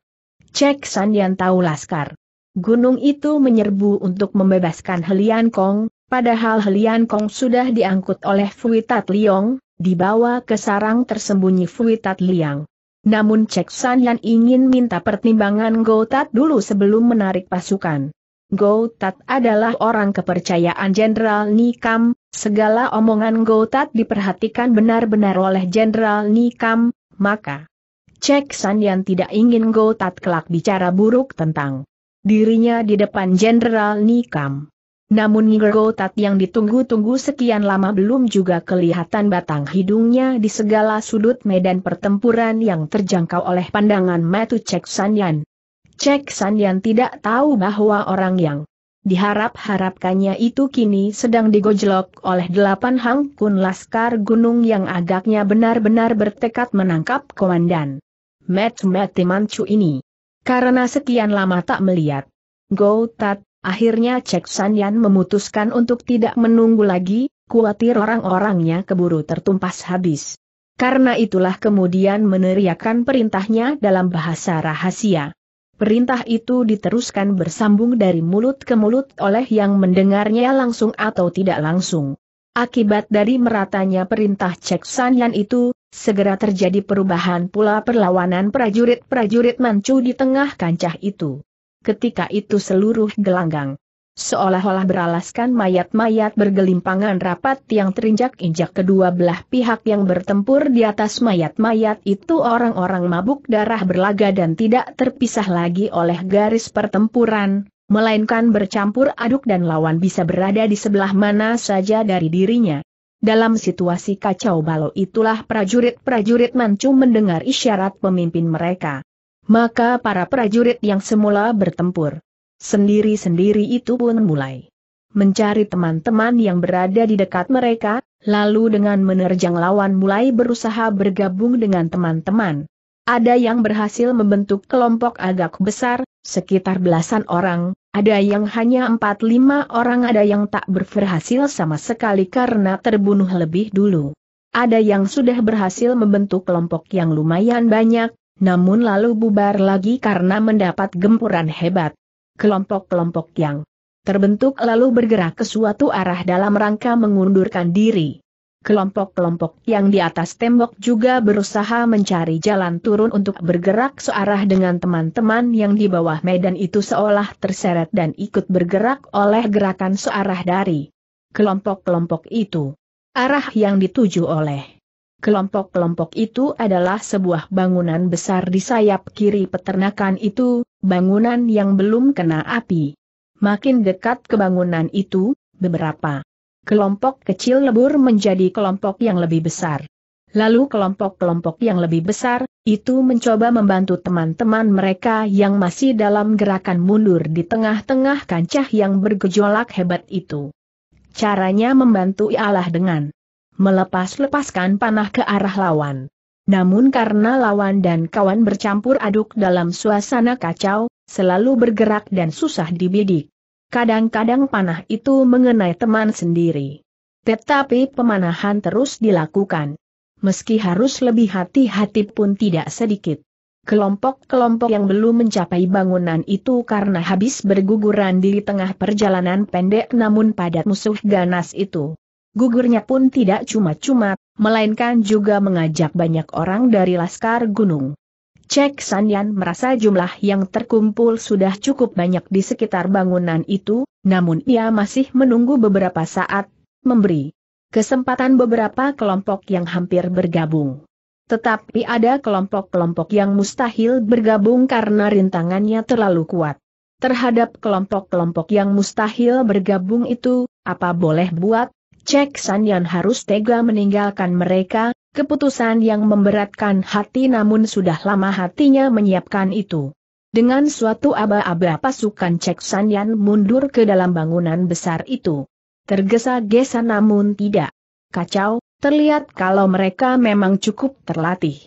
Cek Yan tahu Laskar. Gunung itu menyerbu untuk membebaskan Helian Kong, padahal Helian Kong sudah diangkut oleh Fuitat Liong, dibawa ke sarang tersembunyi Fuitat Liang. Namun Cek San Yan ingin minta pertimbangan Go Tat dulu sebelum menarik pasukan. Go Tat adalah orang kepercayaan Jenderal Nikam, segala omongan Go Tat diperhatikan benar-benar oleh Jenderal Nikam, maka Cek San Yan tidak ingin Go Tat kelak bicara buruk tentang dirinya di depan Jenderal Nikam. Namun Ngergotat yang ditunggu-tunggu sekian lama belum juga kelihatan batang hidungnya di segala sudut medan pertempuran yang terjangkau oleh pandangan Matu Cek Sanyan. Cek Sanyan tidak tahu bahwa orang yang diharap-harapkannya itu kini sedang digojlok oleh delapan Kun laskar gunung yang agaknya benar-benar bertekad menangkap komandan. Matu Mati Manchu ini. Karena sekian lama tak melihat. Go Tat Akhirnya Cek Sanyan memutuskan untuk tidak menunggu lagi, khawatir orang-orangnya keburu tertumpas habis. Karena itulah kemudian meneriakkan perintahnya dalam bahasa rahasia. Perintah itu diteruskan bersambung dari mulut ke mulut oleh yang mendengarnya langsung atau tidak langsung. Akibat dari meratanya perintah Cek Sanyan itu, segera terjadi perubahan pula perlawanan prajurit-prajurit Manchu di tengah kancah itu ketika itu seluruh gelanggang seolah-olah beralaskan mayat-mayat bergelimpangan rapat yang terinjak-injak kedua belah pihak yang bertempur di atas mayat-mayat itu orang-orang mabuk darah berlaga dan tidak terpisah lagi oleh garis pertempuran, melainkan bercampur aduk dan lawan bisa berada di sebelah mana saja dari dirinya. Dalam situasi kacau balau itulah prajurit-prajurit Mancu mendengar isyarat pemimpin mereka maka para prajurit yang semula bertempur sendiri-sendiri itu pun mulai mencari teman-teman yang berada di dekat mereka, lalu dengan menerjang lawan mulai berusaha bergabung dengan teman-teman. Ada yang berhasil membentuk kelompok agak besar, sekitar belasan orang, ada yang hanya 4-5 orang ada yang tak berhasil sama sekali karena terbunuh lebih dulu. Ada yang sudah berhasil membentuk kelompok yang lumayan banyak, namun lalu bubar lagi karena mendapat gempuran hebat. Kelompok-kelompok yang terbentuk lalu bergerak ke suatu arah dalam rangka mengundurkan diri. Kelompok-kelompok yang di atas tembok juga berusaha mencari jalan turun untuk bergerak searah dengan teman-teman yang di bawah medan itu seolah terseret dan ikut bergerak oleh gerakan searah dari kelompok-kelompok itu. Arah yang dituju oleh Kelompok-kelompok itu adalah sebuah bangunan besar di sayap kiri peternakan itu, bangunan yang belum kena api. Makin dekat ke bangunan itu, beberapa kelompok kecil lebur menjadi kelompok yang lebih besar. Lalu kelompok-kelompok yang lebih besar, itu mencoba membantu teman-teman mereka yang masih dalam gerakan mundur di tengah-tengah kancah yang bergejolak hebat itu. Caranya membantu ialah dengan melepas-lepaskan panah ke arah lawan. Namun karena lawan dan kawan bercampur aduk dalam suasana kacau, selalu bergerak dan susah dibidik. Kadang-kadang panah itu mengenai teman sendiri. Tetapi pemanahan terus dilakukan. Meski harus lebih hati-hati pun tidak sedikit. Kelompok-kelompok yang belum mencapai bangunan itu karena habis berguguran di tengah perjalanan pendek namun padat musuh ganas itu gugurnya pun tidak cuma-cuma, melainkan juga mengajak banyak orang dari Laskar Gunung. Cek Sanyan merasa jumlah yang terkumpul sudah cukup banyak di sekitar bangunan itu, namun ia masih menunggu beberapa saat, memberi kesempatan beberapa kelompok yang hampir bergabung. Tetapi ada kelompok-kelompok yang mustahil bergabung karena rintangannya terlalu kuat. Terhadap kelompok-kelompok yang mustahil bergabung itu, apa boleh buat, Cek San Yan harus tega meninggalkan mereka, keputusan yang memberatkan hati namun sudah lama hatinya menyiapkan itu. Dengan suatu aba-aba pasukan Cek San Yan mundur ke dalam bangunan besar itu. Tergesa-gesa namun tidak kacau, terlihat kalau mereka memang cukup terlatih.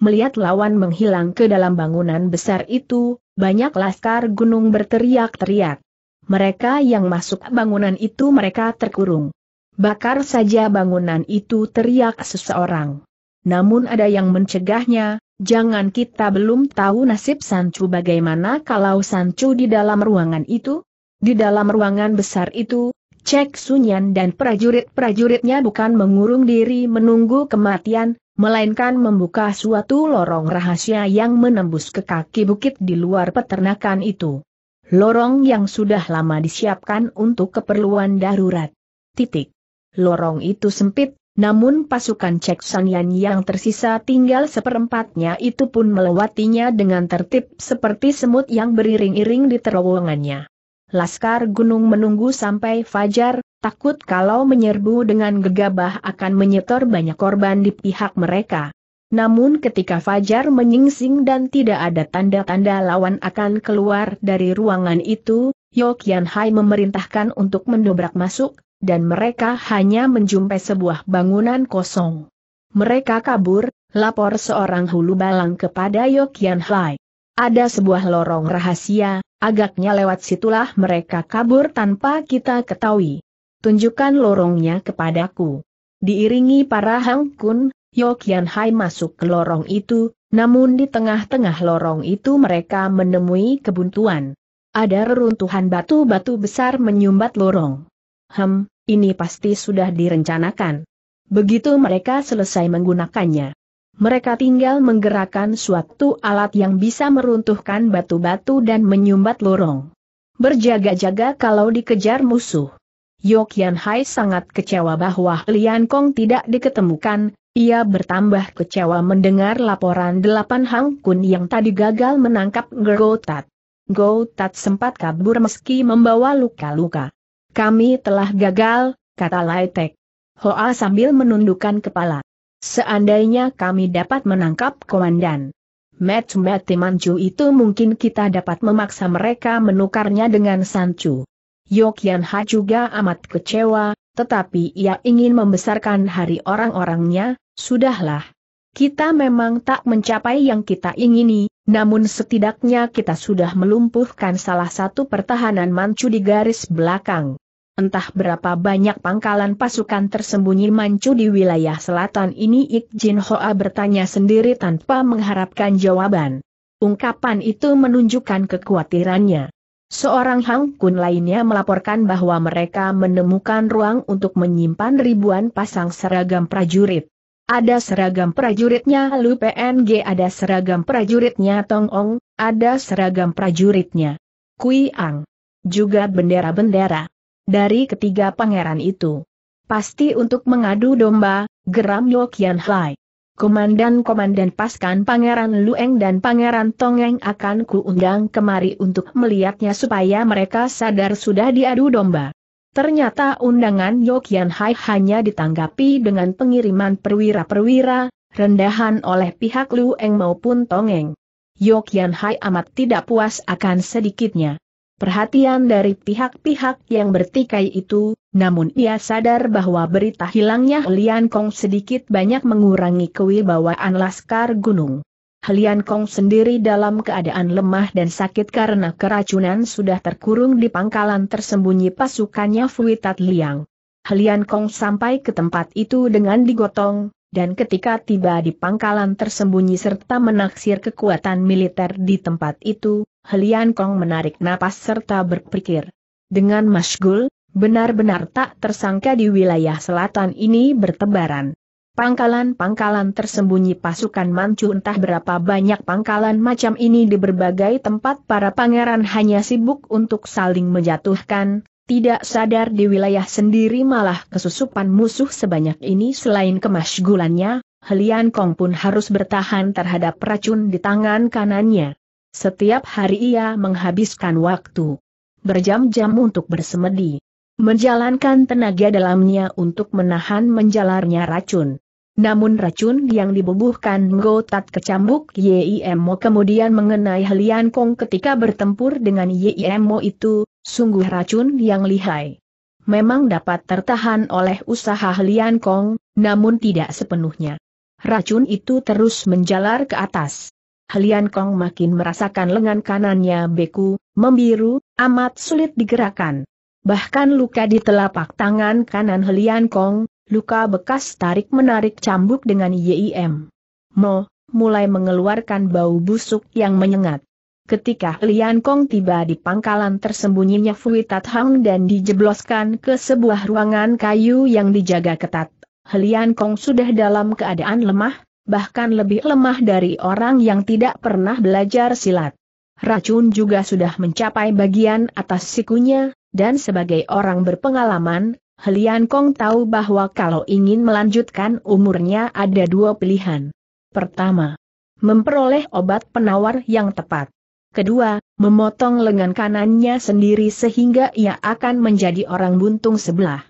Melihat lawan menghilang ke dalam bangunan besar itu, banyak laskar gunung berteriak-teriak. Mereka yang masuk bangunan itu mereka terkurung. Bakar saja bangunan itu teriak seseorang. Namun ada yang mencegahnya, jangan kita belum tahu nasib Sancu bagaimana kalau Sancu di dalam ruangan itu? Di dalam ruangan besar itu, Cek Sunyan dan prajurit-prajuritnya bukan mengurung diri menunggu kematian, melainkan membuka suatu lorong rahasia yang menembus ke kaki bukit di luar peternakan itu. Lorong yang sudah lama disiapkan untuk keperluan darurat. Titik. Lorong itu sempit, namun pasukan Cek Sanyan yang tersisa tinggal seperempatnya itu pun melewatinya dengan tertib seperti semut yang beriring-iring di terowongannya. Laskar gunung menunggu sampai fajar, takut kalau menyerbu dengan gegabah akan menyetor banyak korban di pihak mereka. Namun ketika Fajar menyingsing dan tidak ada tanda-tanda lawan akan keluar dari ruangan itu, Yokian Hai memerintahkan untuk mendobrak masuk, dan mereka hanya menjumpai sebuah bangunan kosong. Mereka kabur, lapor seorang hulu balang kepada Yokian Hai. Ada sebuah lorong rahasia, agaknya lewat situlah mereka kabur tanpa kita ketahui. Tunjukkan lorongnya kepadaku. Diiringi para Hang Kun, Yokian Hai masuk ke lorong itu, namun di tengah-tengah lorong itu mereka menemui kebuntuan. Ada reruntuhan batu-batu besar menyumbat lorong. Hem, ini pasti sudah direncanakan. Begitu mereka selesai menggunakannya. Mereka tinggal menggerakkan suatu alat yang bisa meruntuhkan batu-batu dan menyumbat lorong. Berjaga-jaga kalau dikejar musuh. Yokian Hai sangat kecewa bahwa Lian Kong tidak diketemukan, ia bertambah kecewa mendengar laporan delapan Hang Kun yang tadi gagal menangkap Go Tat. Go Tat sempat kabur meski membawa luka-luka. Kami telah gagal, kata Laitek. Hoa sambil menundukkan kepala. Seandainya kami dapat menangkap komandan. met met Timancu itu mungkin kita dapat memaksa mereka menukarnya dengan Sancu. Yokian Ha juga amat kecewa, tetapi ia ingin membesarkan hari orang-orangnya, sudahlah. Kita memang tak mencapai yang kita ingini, namun setidaknya kita sudah melumpuhkan salah satu pertahanan Manchu di garis belakang. Entah berapa banyak pangkalan pasukan tersembunyi mancu di wilayah selatan ini Ik Jin Hoa bertanya sendiri tanpa mengharapkan jawaban. Ungkapan itu menunjukkan kekhawatirannya. Seorang Hang Kun lainnya melaporkan bahwa mereka menemukan ruang untuk menyimpan ribuan pasang seragam prajurit. Ada seragam prajuritnya Lu PNG, ada seragam prajuritnya Tong Ong, ada seragam prajuritnya Kui Ang. Juga bendera-bendera dari ketiga pangeran itu. Pasti untuk mengadu domba, geram Yokian Hai. Komandan-komandan paskan Pangeran Lueng dan Pangeran Tongeng akan kuundang kemari untuk melihatnya supaya mereka sadar sudah diadu domba. Ternyata undangan Yokian Hai hanya ditanggapi dengan pengiriman perwira-perwira, rendahan oleh pihak Lueng maupun Tongeng. Yokian Hai amat tidak puas akan sedikitnya perhatian dari pihak-pihak yang bertikai itu, namun ia sadar bahwa berita hilangnya Lian Kong sedikit banyak mengurangi kewibawaan Laskar Gunung. Helian Kong sendiri dalam keadaan lemah dan sakit karena keracunan sudah terkurung di pangkalan tersembunyi pasukannya Fuitat Liang. Helian Kong sampai ke tempat itu dengan digotong, dan ketika tiba di pangkalan tersembunyi serta menaksir kekuatan militer di tempat itu, Helian Kong menarik napas serta berpikir. Dengan masgul, benar-benar tak tersangka di wilayah selatan ini bertebaran. Pangkalan-pangkalan tersembunyi pasukan mancu entah berapa banyak pangkalan macam ini di berbagai tempat para pangeran hanya sibuk untuk saling menjatuhkan, tidak sadar di wilayah sendiri malah kesusupan musuh sebanyak ini selain kemasgulannya, Helian Kong pun harus bertahan terhadap racun di tangan kanannya. Setiap hari ia menghabiskan waktu berjam-jam untuk bersemedi, menjalankan tenaga dalamnya untuk menahan menjalarnya racun. Namun racun yang dibubuhkan Ngotat kecambuk Yimo kemudian mengenai Helian Kong ketika bertempur dengan Yimo itu, sungguh racun yang lihai. Memang dapat tertahan oleh usaha Helian Kong, namun tidak sepenuhnya. Racun itu terus menjalar ke atas. Helian Kong makin merasakan lengan kanannya beku, membiru, amat sulit digerakkan. Bahkan luka di telapak tangan kanan Helian Kong, luka bekas tarik-menarik cambuk dengan YIM. Mo, mulai mengeluarkan bau busuk yang menyengat. Ketika Lian Kong tiba di pangkalan tersembunyinya Fui Tat Hang dan dijebloskan ke sebuah ruangan kayu yang dijaga ketat, Lian Kong sudah dalam keadaan lemah, bahkan lebih lemah dari orang yang tidak pernah belajar silat. Racun juga sudah mencapai bagian atas sikunya, dan sebagai orang berpengalaman, Helian Kong tahu bahwa kalau ingin melanjutkan umurnya ada dua pilihan. Pertama, memperoleh obat penawar yang tepat. Kedua, memotong lengan kanannya sendiri sehingga ia akan menjadi orang buntung sebelah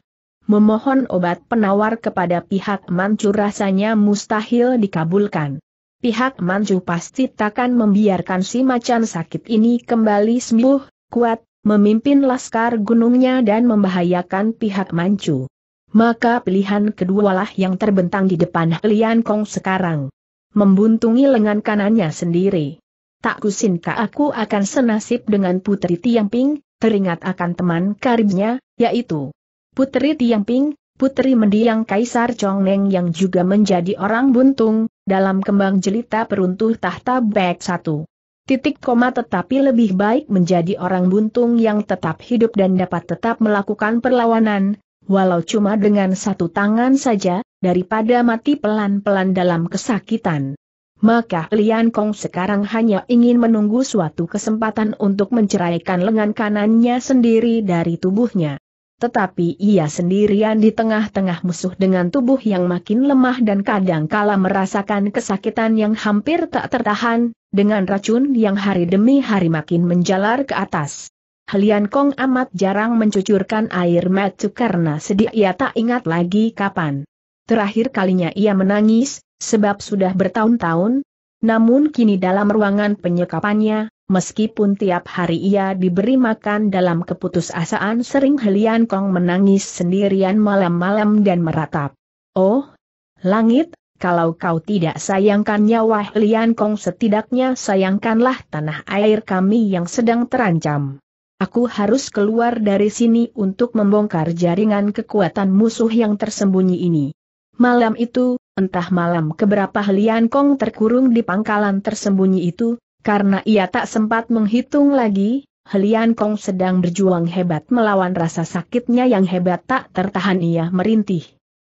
memohon obat penawar kepada pihak Manchu rasanya mustahil dikabulkan. Pihak Manchu pasti takkan membiarkan si macan sakit ini kembali sembuh, kuat, memimpin laskar gunungnya dan membahayakan pihak Manchu. Maka pilihan kedua lah yang terbentang di depan Lian Kong sekarang. Membuntungi lengan kanannya sendiri. Tak kusinkah aku akan senasib dengan Putri Tiangping, teringat akan teman karibnya, yaitu Tiang Tiangping, putri mendiang Kaisar Chongneng yang juga menjadi orang buntung, dalam kembang jelita peruntuh tahta Bek satu. Titik koma tetapi lebih baik menjadi orang buntung yang tetap hidup dan dapat tetap melakukan perlawanan, walau cuma dengan satu tangan saja, daripada mati pelan-pelan dalam kesakitan. Maka Lian Kong sekarang hanya ingin menunggu suatu kesempatan untuk menceraikan lengan kanannya sendiri dari tubuhnya tetapi ia sendirian di tengah-tengah musuh dengan tubuh yang makin lemah dan kadang kala merasakan kesakitan yang hampir tak tertahan, dengan racun yang hari demi hari makin menjalar ke atas. Helian Kong amat jarang mencucurkan air mata karena sedih ia tak ingat lagi kapan. Terakhir kalinya ia menangis, sebab sudah bertahun-tahun, namun kini dalam ruangan penyekapannya, meskipun tiap hari ia diberi makan dalam keputusasaan sering Helian Kong menangis sendirian malam-malam dan meratap. Oh, langit, kalau kau tidak sayangkan nyawa Helian Kong setidaknya sayangkanlah tanah air kami yang sedang terancam. Aku harus keluar dari sini untuk membongkar jaringan kekuatan musuh yang tersembunyi ini. Malam itu, entah malam keberapa Helian Kong terkurung di pangkalan tersembunyi itu, karena ia tak sempat menghitung lagi, Helian Kong sedang berjuang hebat melawan rasa sakitnya yang hebat tak tertahan ia merintih.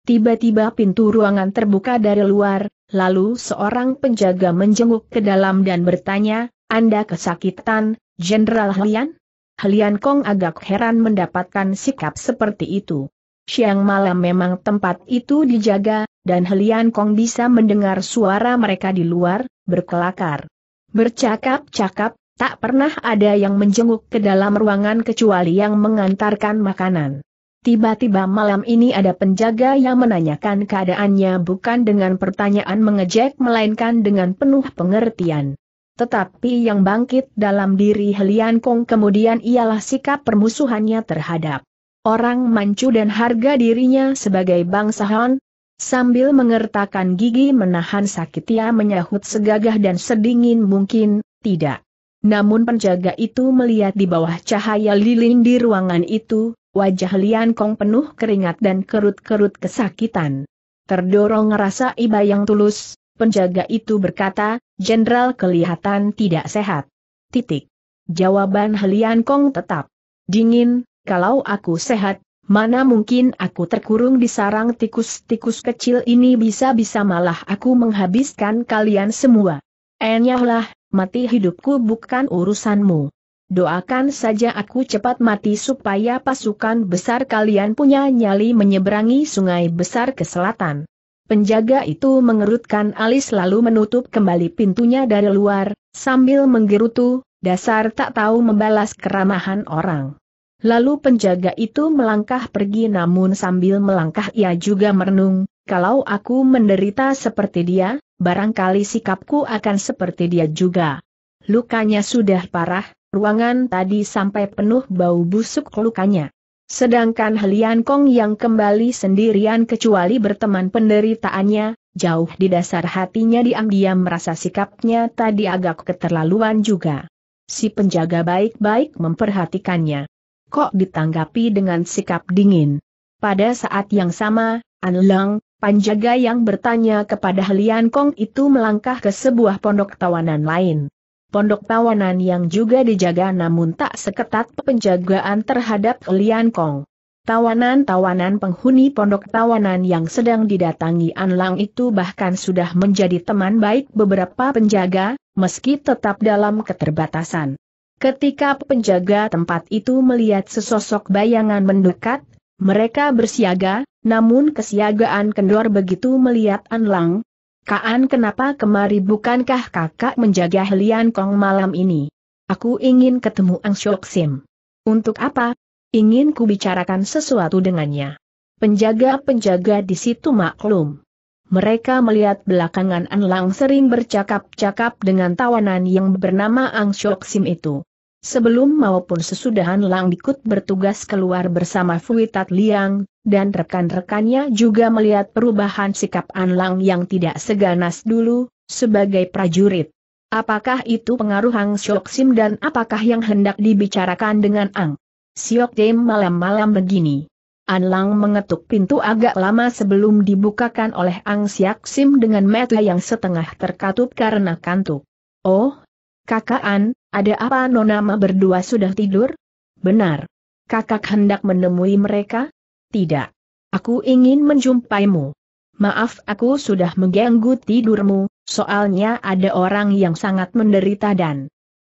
Tiba-tiba pintu ruangan terbuka dari luar, lalu seorang penjaga menjenguk ke dalam dan bertanya, Anda kesakitan, Jenderal Helian? Helian Kong agak heran mendapatkan sikap seperti itu. Siang malam memang tempat itu dijaga, dan Helian Kong bisa mendengar suara mereka di luar, berkelakar. Bercakap-cakap, tak pernah ada yang menjenguk ke dalam ruangan kecuali yang mengantarkan makanan. Tiba-tiba malam ini ada penjaga yang menanyakan keadaannya bukan dengan pertanyaan mengejek melainkan dengan penuh pengertian. Tetapi yang bangkit dalam diri Helian Kong kemudian ialah sikap permusuhannya terhadap orang mancu dan harga dirinya sebagai bangsawan, Sambil mengertakkan gigi menahan sakit ia menyahut segagah dan sedingin mungkin, tidak. Namun penjaga itu melihat di bawah cahaya lilin di ruangan itu, wajah Lian Kong penuh keringat dan kerut-kerut kesakitan. Terdorong rasa iba yang tulus, penjaga itu berkata, Jenderal kelihatan tidak sehat. Titik. Jawaban Lian Kong tetap dingin, kalau aku sehat, Mana mungkin aku terkurung di sarang tikus-tikus kecil ini bisa-bisa malah aku menghabiskan kalian semua. Enyahlah, mati hidupku bukan urusanmu. Doakan saja aku cepat mati supaya pasukan besar kalian punya nyali menyeberangi sungai besar ke selatan. Penjaga itu mengerutkan alis lalu menutup kembali pintunya dari luar, sambil menggerutu, dasar tak tahu membalas keramahan orang. Lalu penjaga itu melangkah pergi namun sambil melangkah ia juga merenung, kalau aku menderita seperti dia, barangkali sikapku akan seperti dia juga. Lukanya sudah parah, ruangan tadi sampai penuh bau busuk lukanya. Sedangkan Helian Kong yang kembali sendirian kecuali berteman penderitaannya, jauh di dasar hatinya diam-diam merasa sikapnya tadi agak keterlaluan juga. Si penjaga baik-baik memperhatikannya kok ditanggapi dengan sikap dingin. Pada saat yang sama, An Lang, panjaga yang bertanya kepada Lian Kong itu melangkah ke sebuah pondok tawanan lain. Pondok tawanan yang juga dijaga namun tak seketat penjagaan terhadap Lian Kong. Tawanan-tawanan penghuni pondok tawanan yang sedang didatangi An Lang itu bahkan sudah menjadi teman baik beberapa penjaga, meski tetap dalam keterbatasan. Ketika penjaga tempat itu melihat sesosok bayangan mendekat, mereka bersiaga, namun kesiagaan kendor begitu melihat Anlang. Kaan kenapa kemari bukankah kakak menjaga Helian Kong malam ini? Aku ingin ketemu Ang Shok Sim. Untuk apa? Ingin ku bicarakan sesuatu dengannya. Penjaga-penjaga di situ maklum. Mereka melihat belakangan Anlang sering bercakap-cakap dengan tawanan yang bernama Ang Shok Sim itu sebelum maupun sesudahan Lang Dikut bertugas keluar bersama Fuitat Liang, dan rekan-rekannya juga melihat perubahan sikap An Lang yang tidak seganas dulu, sebagai prajurit. Apakah itu pengaruh Hang Siok Sim dan apakah yang hendak dibicarakan dengan Ang Siok Tim malam-malam begini? An Lang mengetuk pintu agak lama sebelum dibukakan oleh Ang Siak Sim dengan mata yang setengah terkatup karena kantuk. Oh, Kakaan, ada apa nonama berdua sudah tidur? Benar. Kakak hendak menemui mereka? Tidak. Aku ingin menjumpaimu. Maaf aku sudah mengganggu tidurmu, soalnya ada orang yang sangat menderita dan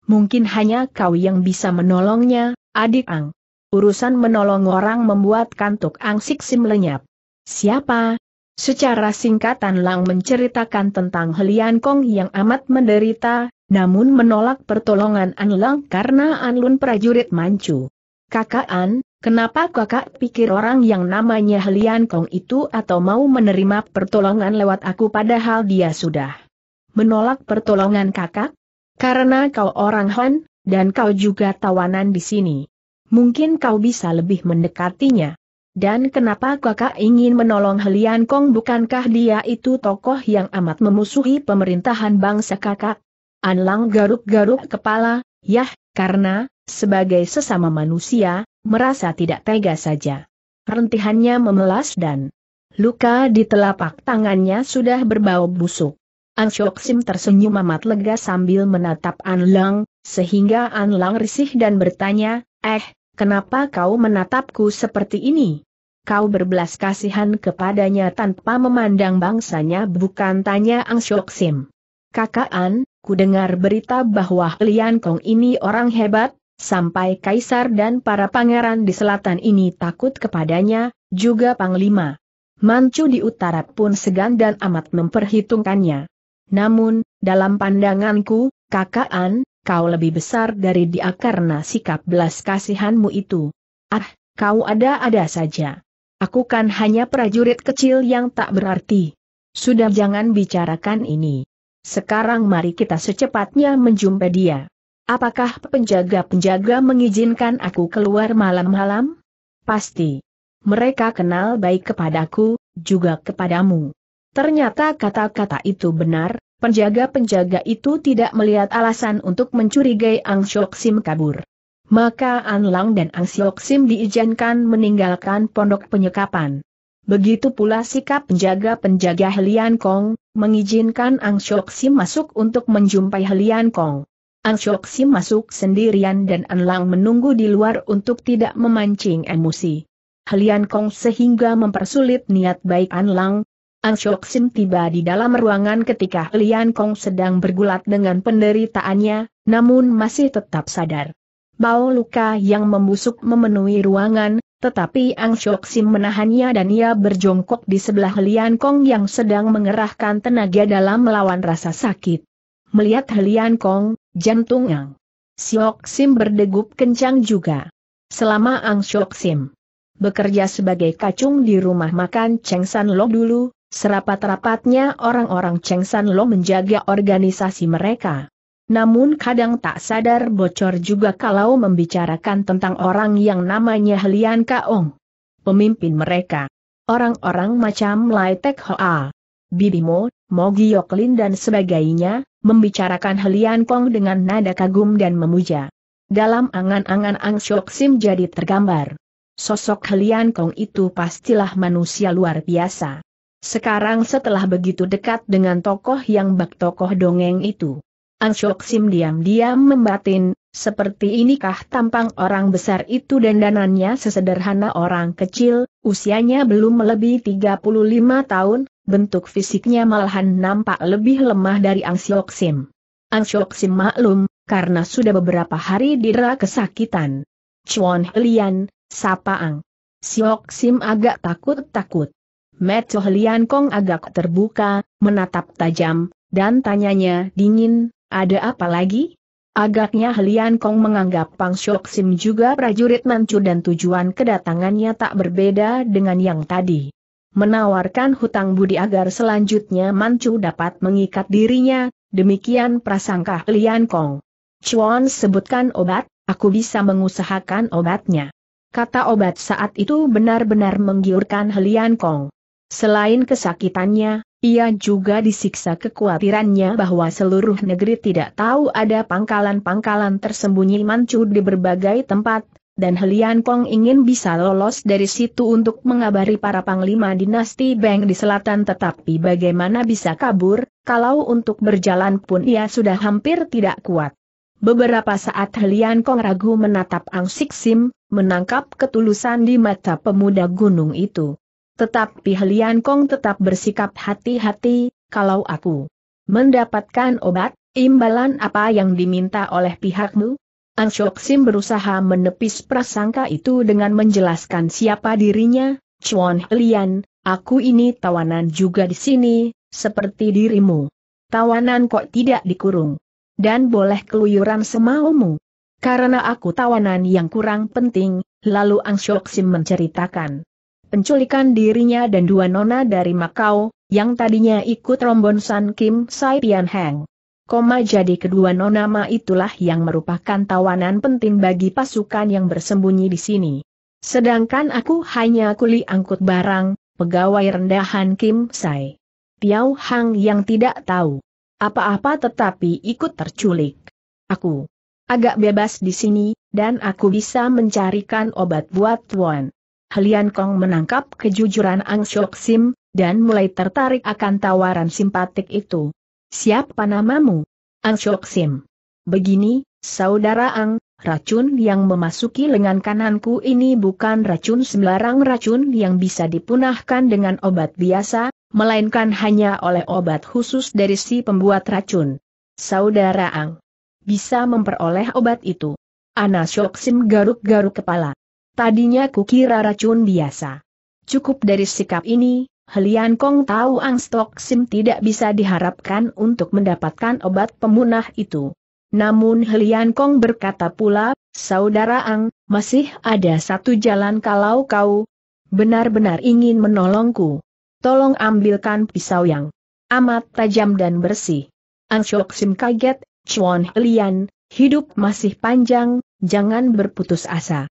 mungkin hanya kau yang bisa menolongnya, adik Ang. Urusan menolong orang membuat kantuk Ang Siksim lenyap. Siapa? Secara singkatan Lang menceritakan tentang Helian Kong yang amat menderita, namun menolak pertolongan Anlang karena Anlun prajurit Manchu. Kakak An, kenapa kakak pikir orang yang namanya Helian Kong itu atau mau menerima pertolongan lewat aku padahal dia sudah menolak pertolongan kakak? Karena kau orang Han, dan kau juga tawanan di sini. Mungkin kau bisa lebih mendekatinya. Dan kenapa kakak ingin menolong Helian Kong bukankah dia itu tokoh yang amat memusuhi pemerintahan bangsa kakak? Anlang garuk-garuk kepala, yah, karena, sebagai sesama manusia, merasa tidak tega saja. Rentihannya memelas dan luka di telapak tangannya sudah berbau busuk. Ang Shoksim Sim tersenyum amat lega sambil menatap An Lang, sehingga An Lang risih dan bertanya, eh, kenapa kau menatapku seperti ini? kau berbelas kasihan kepadanya tanpa memandang bangsanya bukan tanya Ang Syok Sim. An? Kudengar berita bahwa Lian Kong ini orang hebat, sampai kaisar dan para pangeran di selatan ini takut kepadanya, juga panglima. Mancu di utara pun segan dan amat memperhitungkannya. Namun, dalam pandanganku, Kakak An, kau lebih besar dari dia karena sikap belas kasihanmu itu. Ah, kau ada-ada saja. Aku kan hanya prajurit kecil yang tak berarti. Sudah jangan bicarakan ini. Sekarang mari kita secepatnya menjumpai dia. Apakah penjaga-penjaga mengizinkan aku keluar malam-malam? Pasti. Mereka kenal baik kepadaku, juga kepadamu. Ternyata kata-kata itu benar, penjaga-penjaga itu tidak melihat alasan untuk mencurigai Ang Syok Sim kabur. Maka An Lang dan Ang Syok Sim diizinkan meninggalkan pondok penyekapan. Begitu pula sikap penjaga-penjaga Helian Kong, mengizinkan Ang Shok Sim masuk untuk menjumpai Helian Kong. Ang Shok Sim masuk sendirian dan An menunggu di luar untuk tidak memancing emosi. Helian Kong sehingga mempersulit niat baik An Ang Shok Sim tiba di dalam ruangan ketika Helian Kong sedang bergulat dengan penderitaannya, namun masih tetap sadar. Bau luka yang membusuk memenuhi ruangan, tetapi Ang Shok Sim menahannya dan ia berjongkok di sebelah Lian Kong yang sedang mengerahkan tenaga dalam melawan rasa sakit. Melihat Lian Kong, jantung Ang Shok Sim berdegup kencang juga. Selama Ang Shok Sim bekerja sebagai kacung di rumah makan Cheng San Lo dulu, serapat-rapatnya orang-orang Cheng San Lo menjaga organisasi mereka namun kadang tak sadar bocor juga kalau membicarakan tentang orang yang namanya Helian Kaong. Pemimpin mereka. Orang-orang macam Lai Tek Hoa, Bibimo, Mogi Yoklin dan sebagainya, membicarakan Helian Kong dengan nada kagum dan memuja. Dalam angan-angan Ang Syok Sim jadi tergambar. Sosok Helian Kong itu pastilah manusia luar biasa. Sekarang setelah begitu dekat dengan tokoh yang bak tokoh dongeng itu, Anshok Sim diam-diam membatin, seperti inikah tampang orang besar itu dan dandanannya sesederhana orang kecil, usianya belum melebihi 35 tahun, bentuk fisiknya malahan nampak lebih lemah dari Anshok Sim. Anshok Sim maklum, karena sudah beberapa hari dira kesakitan. Chuan Helian, Ang? Siok Sim agak takut-takut. Mecoh Lian Kong agak terbuka, menatap tajam, dan tanyanya dingin, ada apa lagi? Agaknya Helian Kong menganggap Pang Shok Sim juga prajurit Manchu dan tujuan kedatangannya tak berbeda dengan yang tadi. Menawarkan hutang budi agar selanjutnya Manchu dapat mengikat dirinya, demikian prasangka Helian Kong. Chuan sebutkan obat, aku bisa mengusahakan obatnya. Kata obat saat itu benar-benar menggiurkan Helian Kong. Selain kesakitannya, ia juga disiksa kekhawatirannya bahwa seluruh negeri tidak tahu ada pangkalan-pangkalan tersembunyi mancu di berbagai tempat, dan Helian Kong ingin bisa lolos dari situ untuk mengabari para panglima dinasti Beng di selatan tetapi bagaimana bisa kabur, kalau untuk berjalan pun ia sudah hampir tidak kuat. Beberapa saat Helian Kong ragu menatap Ang Siksim, menangkap ketulusan di mata pemuda gunung itu. Tetapi Helian Kong tetap bersikap hati-hati, kalau aku mendapatkan obat, imbalan apa yang diminta oleh pihakmu? Ang Shok Sim berusaha menepis prasangka itu dengan menjelaskan siapa dirinya, Chuan Helian, aku ini tawanan juga di sini, seperti dirimu. Tawanan kok tidak dikurung. Dan boleh keluyuran semaumu. Karena aku tawanan yang kurang penting, lalu Ang Shok Sim menceritakan penculikan dirinya dan dua nona dari Makau, yang tadinya ikut rombon San Kim Sai Pian Heng. Koma jadi kedua nona Ma itulah yang merupakan tawanan penting bagi pasukan yang bersembunyi di sini. Sedangkan aku hanya kuli angkut barang, pegawai rendahan Kim Sai. Piao Hang yang tidak tahu apa-apa tetapi ikut terculik. Aku agak bebas di sini, dan aku bisa mencarikan obat buat Tuan. Helian Kong menangkap kejujuran Ang Shok Sim, dan mulai tertarik akan tawaran simpatik itu. Siapa namamu? Ang Shok Sim. Begini, Saudara Ang, racun yang memasuki lengan kananku ini bukan racun sembarang racun yang bisa dipunahkan dengan obat biasa, melainkan hanya oleh obat khusus dari si pembuat racun. Saudara Ang bisa memperoleh obat itu. Ana Sim garuk-garuk kepala. Tadinya kukira racun biasa. Cukup dari sikap ini, Helian Kong tahu Ang Stok Sim tidak bisa diharapkan untuk mendapatkan obat pemunah itu. Namun Helian Kong berkata pula, Saudara Ang, masih ada satu jalan kalau kau benar-benar ingin menolongku. Tolong ambilkan pisau yang amat tajam dan bersih. Ang Stok Sim kaget, Chuan Helian, hidup masih panjang, jangan berputus asa.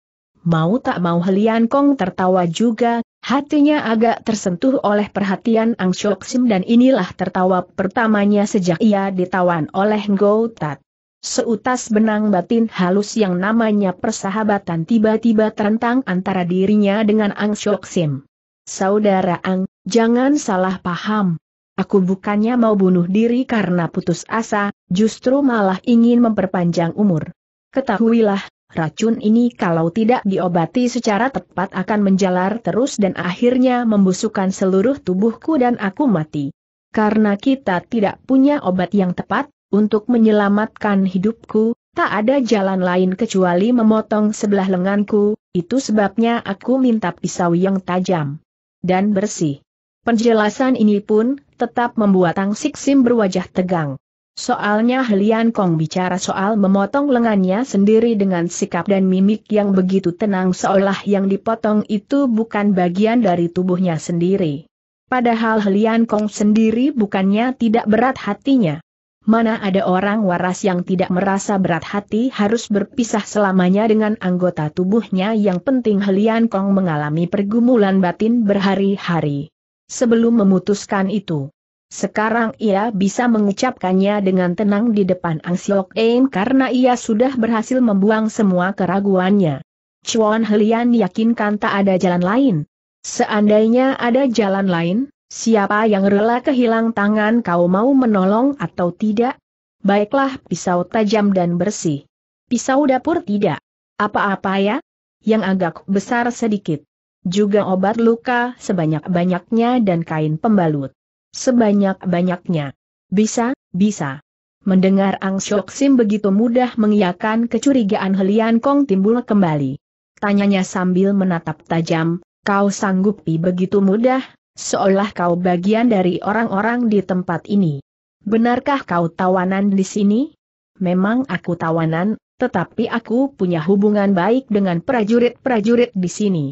Mau tak mau Helian Kong tertawa juga, hatinya agak tersentuh oleh perhatian Ang Shok Sim dan inilah tertawa pertamanya sejak ia ditawan oleh Ngo Tat. Seutas benang batin halus yang namanya persahabatan tiba-tiba terentang antara dirinya dengan Ang Shok Sim. Saudara Ang, jangan salah paham. Aku bukannya mau bunuh diri karena putus asa, justru malah ingin memperpanjang umur. Ketahuilah, Racun ini kalau tidak diobati secara tepat akan menjalar terus dan akhirnya membusukkan seluruh tubuhku dan aku mati. Karena kita tidak punya obat yang tepat, untuk menyelamatkan hidupku, tak ada jalan lain kecuali memotong sebelah lenganku, itu sebabnya aku minta pisau yang tajam dan bersih. Penjelasan ini pun tetap membuat Tang Siksim berwajah tegang. Soalnya Helian Kong bicara soal memotong lengannya sendiri dengan sikap dan mimik yang begitu tenang seolah yang dipotong itu bukan bagian dari tubuhnya sendiri. Padahal Helian Kong sendiri bukannya tidak berat hatinya. Mana ada orang waras yang tidak merasa berat hati harus berpisah selamanya dengan anggota tubuhnya yang penting Helian Kong mengalami pergumulan batin berhari-hari. Sebelum memutuskan itu, sekarang ia bisa mengucapkannya dengan tenang di depan Ang Siok Ein karena ia sudah berhasil membuang semua keraguannya. Chuan Helian yakinkan tak ada jalan lain. Seandainya ada jalan lain, siapa yang rela kehilang tangan kau mau menolong atau tidak? Baiklah pisau tajam dan bersih. Pisau dapur tidak. Apa-apa ya? Yang agak besar sedikit. Juga obat luka sebanyak-banyaknya dan kain pembalut. Sebanyak-banyaknya. Bisa, bisa. Mendengar Ang Shok Sim begitu mudah mengiakan kecurigaan Helian Kong timbul kembali. Tanyanya sambil menatap tajam, kau sanggupi begitu mudah, seolah kau bagian dari orang-orang di tempat ini. Benarkah kau tawanan di sini? Memang aku tawanan, tetapi aku punya hubungan baik dengan prajurit-prajurit di sini.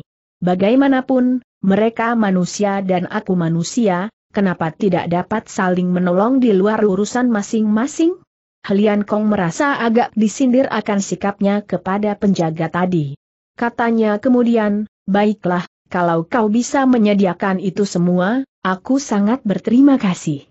Bagaimanapun, mereka manusia dan aku manusia, kenapa tidak dapat saling menolong di luar urusan masing-masing? Helian Kong merasa agak disindir akan sikapnya kepada penjaga tadi. Katanya kemudian, baiklah, kalau kau bisa menyediakan itu semua, aku sangat berterima kasih.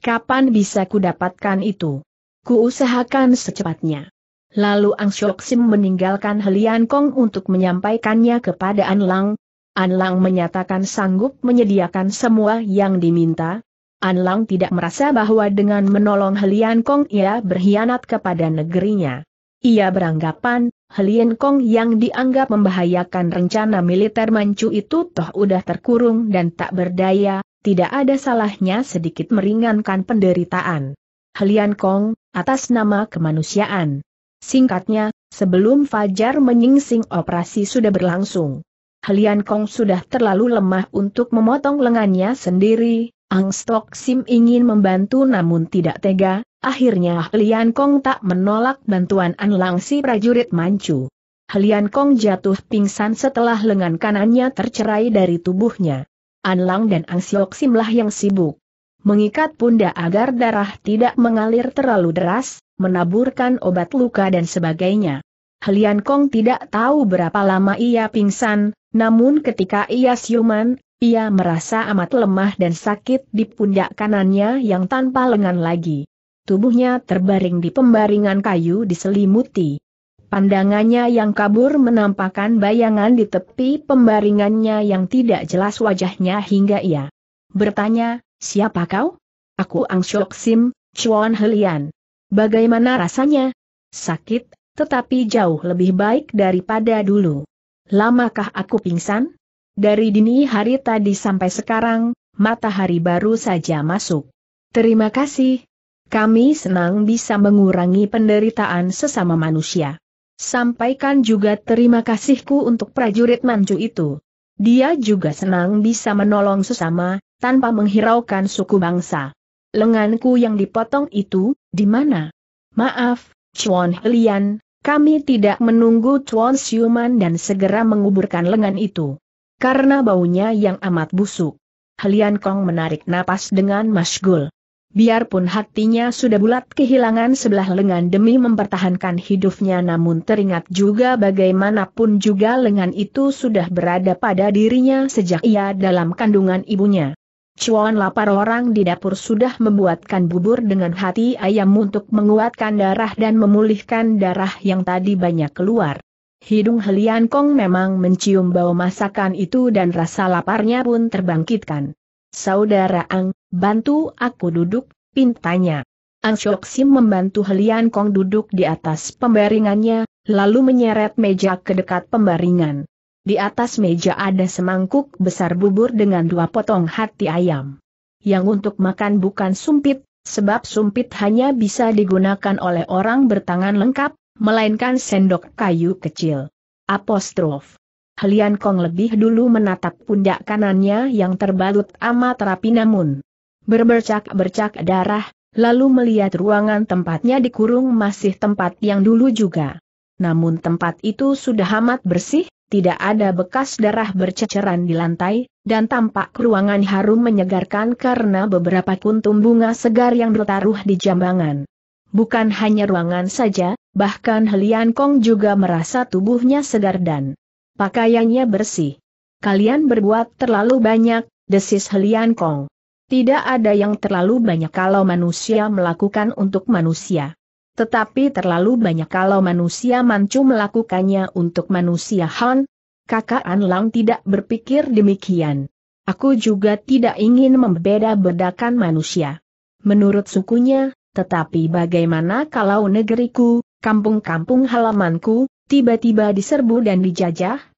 Kapan bisa kudapatkan itu? Kuusahakan secepatnya. Lalu Ang Shok Sim meninggalkan Helian Kong untuk menyampaikannya kepada An Lang, Anlang menyatakan sanggup menyediakan semua yang diminta. Anlang tidak merasa bahwa dengan menolong Helian Kong ia berkhianat kepada negerinya. Ia beranggapan, Helian Kong yang dianggap membahayakan rencana militer Manchu itu toh udah terkurung dan tak berdaya, tidak ada salahnya sedikit meringankan penderitaan. Helian Kong, atas nama kemanusiaan. Singkatnya, sebelum Fajar menyingsing operasi sudah berlangsung. Halian Kong sudah terlalu lemah untuk memotong lengannya sendiri, Ang Stok Sim ingin membantu namun tidak tega, akhirnya Helian Kong tak menolak bantuan An Lang si prajurit Manchu. Helian Kong jatuh pingsan setelah lengan kanannya tercerai dari tubuhnya. An Lang dan Ang Siok Sim yang sibuk. Mengikat pundak agar darah tidak mengalir terlalu deras, menaburkan obat luka dan sebagainya. Helian Kong tidak tahu berapa lama ia pingsan, namun ketika ia siuman, ia merasa amat lemah dan sakit di pundak kanannya yang tanpa lengan lagi. Tubuhnya terbaring di pembaringan kayu diselimuti. Pandangannya yang kabur menampakkan bayangan di tepi pembaringannya yang tidak jelas wajahnya hingga ia bertanya, siapa kau? Aku Ang Shok Sim, Chuan Helian. Bagaimana rasanya? Sakit tetapi jauh lebih baik daripada dulu. Lamakah aku pingsan? Dari dini hari tadi sampai sekarang, matahari baru saja masuk. Terima kasih. Kami senang bisa mengurangi penderitaan sesama manusia. Sampaikan juga terima kasihku untuk prajurit Manju itu. Dia juga senang bisa menolong sesama, tanpa menghiraukan suku bangsa. Lenganku yang dipotong itu, di mana? Maaf, Chuan Helian, kami tidak menunggu Chuan Siuman dan segera menguburkan lengan itu. Karena baunya yang amat busuk. Helian Kong menarik napas dengan masgul. Biarpun hatinya sudah bulat kehilangan sebelah lengan demi mempertahankan hidupnya namun teringat juga bagaimanapun juga lengan itu sudah berada pada dirinya sejak ia dalam kandungan ibunya. Cuan lapar orang di dapur sudah membuatkan bubur dengan hati ayam untuk menguatkan darah dan memulihkan darah yang tadi banyak keluar. Hidung Helian Kong memang mencium bau masakan itu dan rasa laparnya pun terbangkitkan. Saudara Ang, bantu aku duduk, pintanya. Ang Shok Sim membantu Helian Kong duduk di atas pembaringannya, lalu menyeret meja ke dekat pembaringan. Di atas meja ada semangkuk besar bubur dengan dua potong hati ayam. Yang untuk makan bukan sumpit, sebab sumpit hanya bisa digunakan oleh orang bertangan lengkap, melainkan sendok kayu kecil. Apostrof. Helian Kong lebih dulu menatap pundak kanannya yang terbalut amat rapi namun berbercak-bercak darah, lalu melihat ruangan tempatnya dikurung masih tempat yang dulu juga. Namun tempat itu sudah amat bersih, tidak ada bekas darah berceceran di lantai, dan tampak ruangan harum menyegarkan karena beberapa kuntum bunga segar yang bertaruh di jambangan. Bukan hanya ruangan saja, bahkan Helian Kong juga merasa tubuhnya segar dan pakaiannya bersih. Kalian berbuat terlalu banyak, desis Helian Kong. Tidak ada yang terlalu banyak kalau manusia melakukan untuk manusia. Tetapi terlalu banyak kalau manusia mancu melakukannya untuk manusia Han, kakak An Lang tidak berpikir demikian. Aku juga tidak ingin membeda-bedakan manusia. Menurut sukunya, tetapi bagaimana kalau negeriku, kampung-kampung halamanku, tiba-tiba diserbu dan dijajah?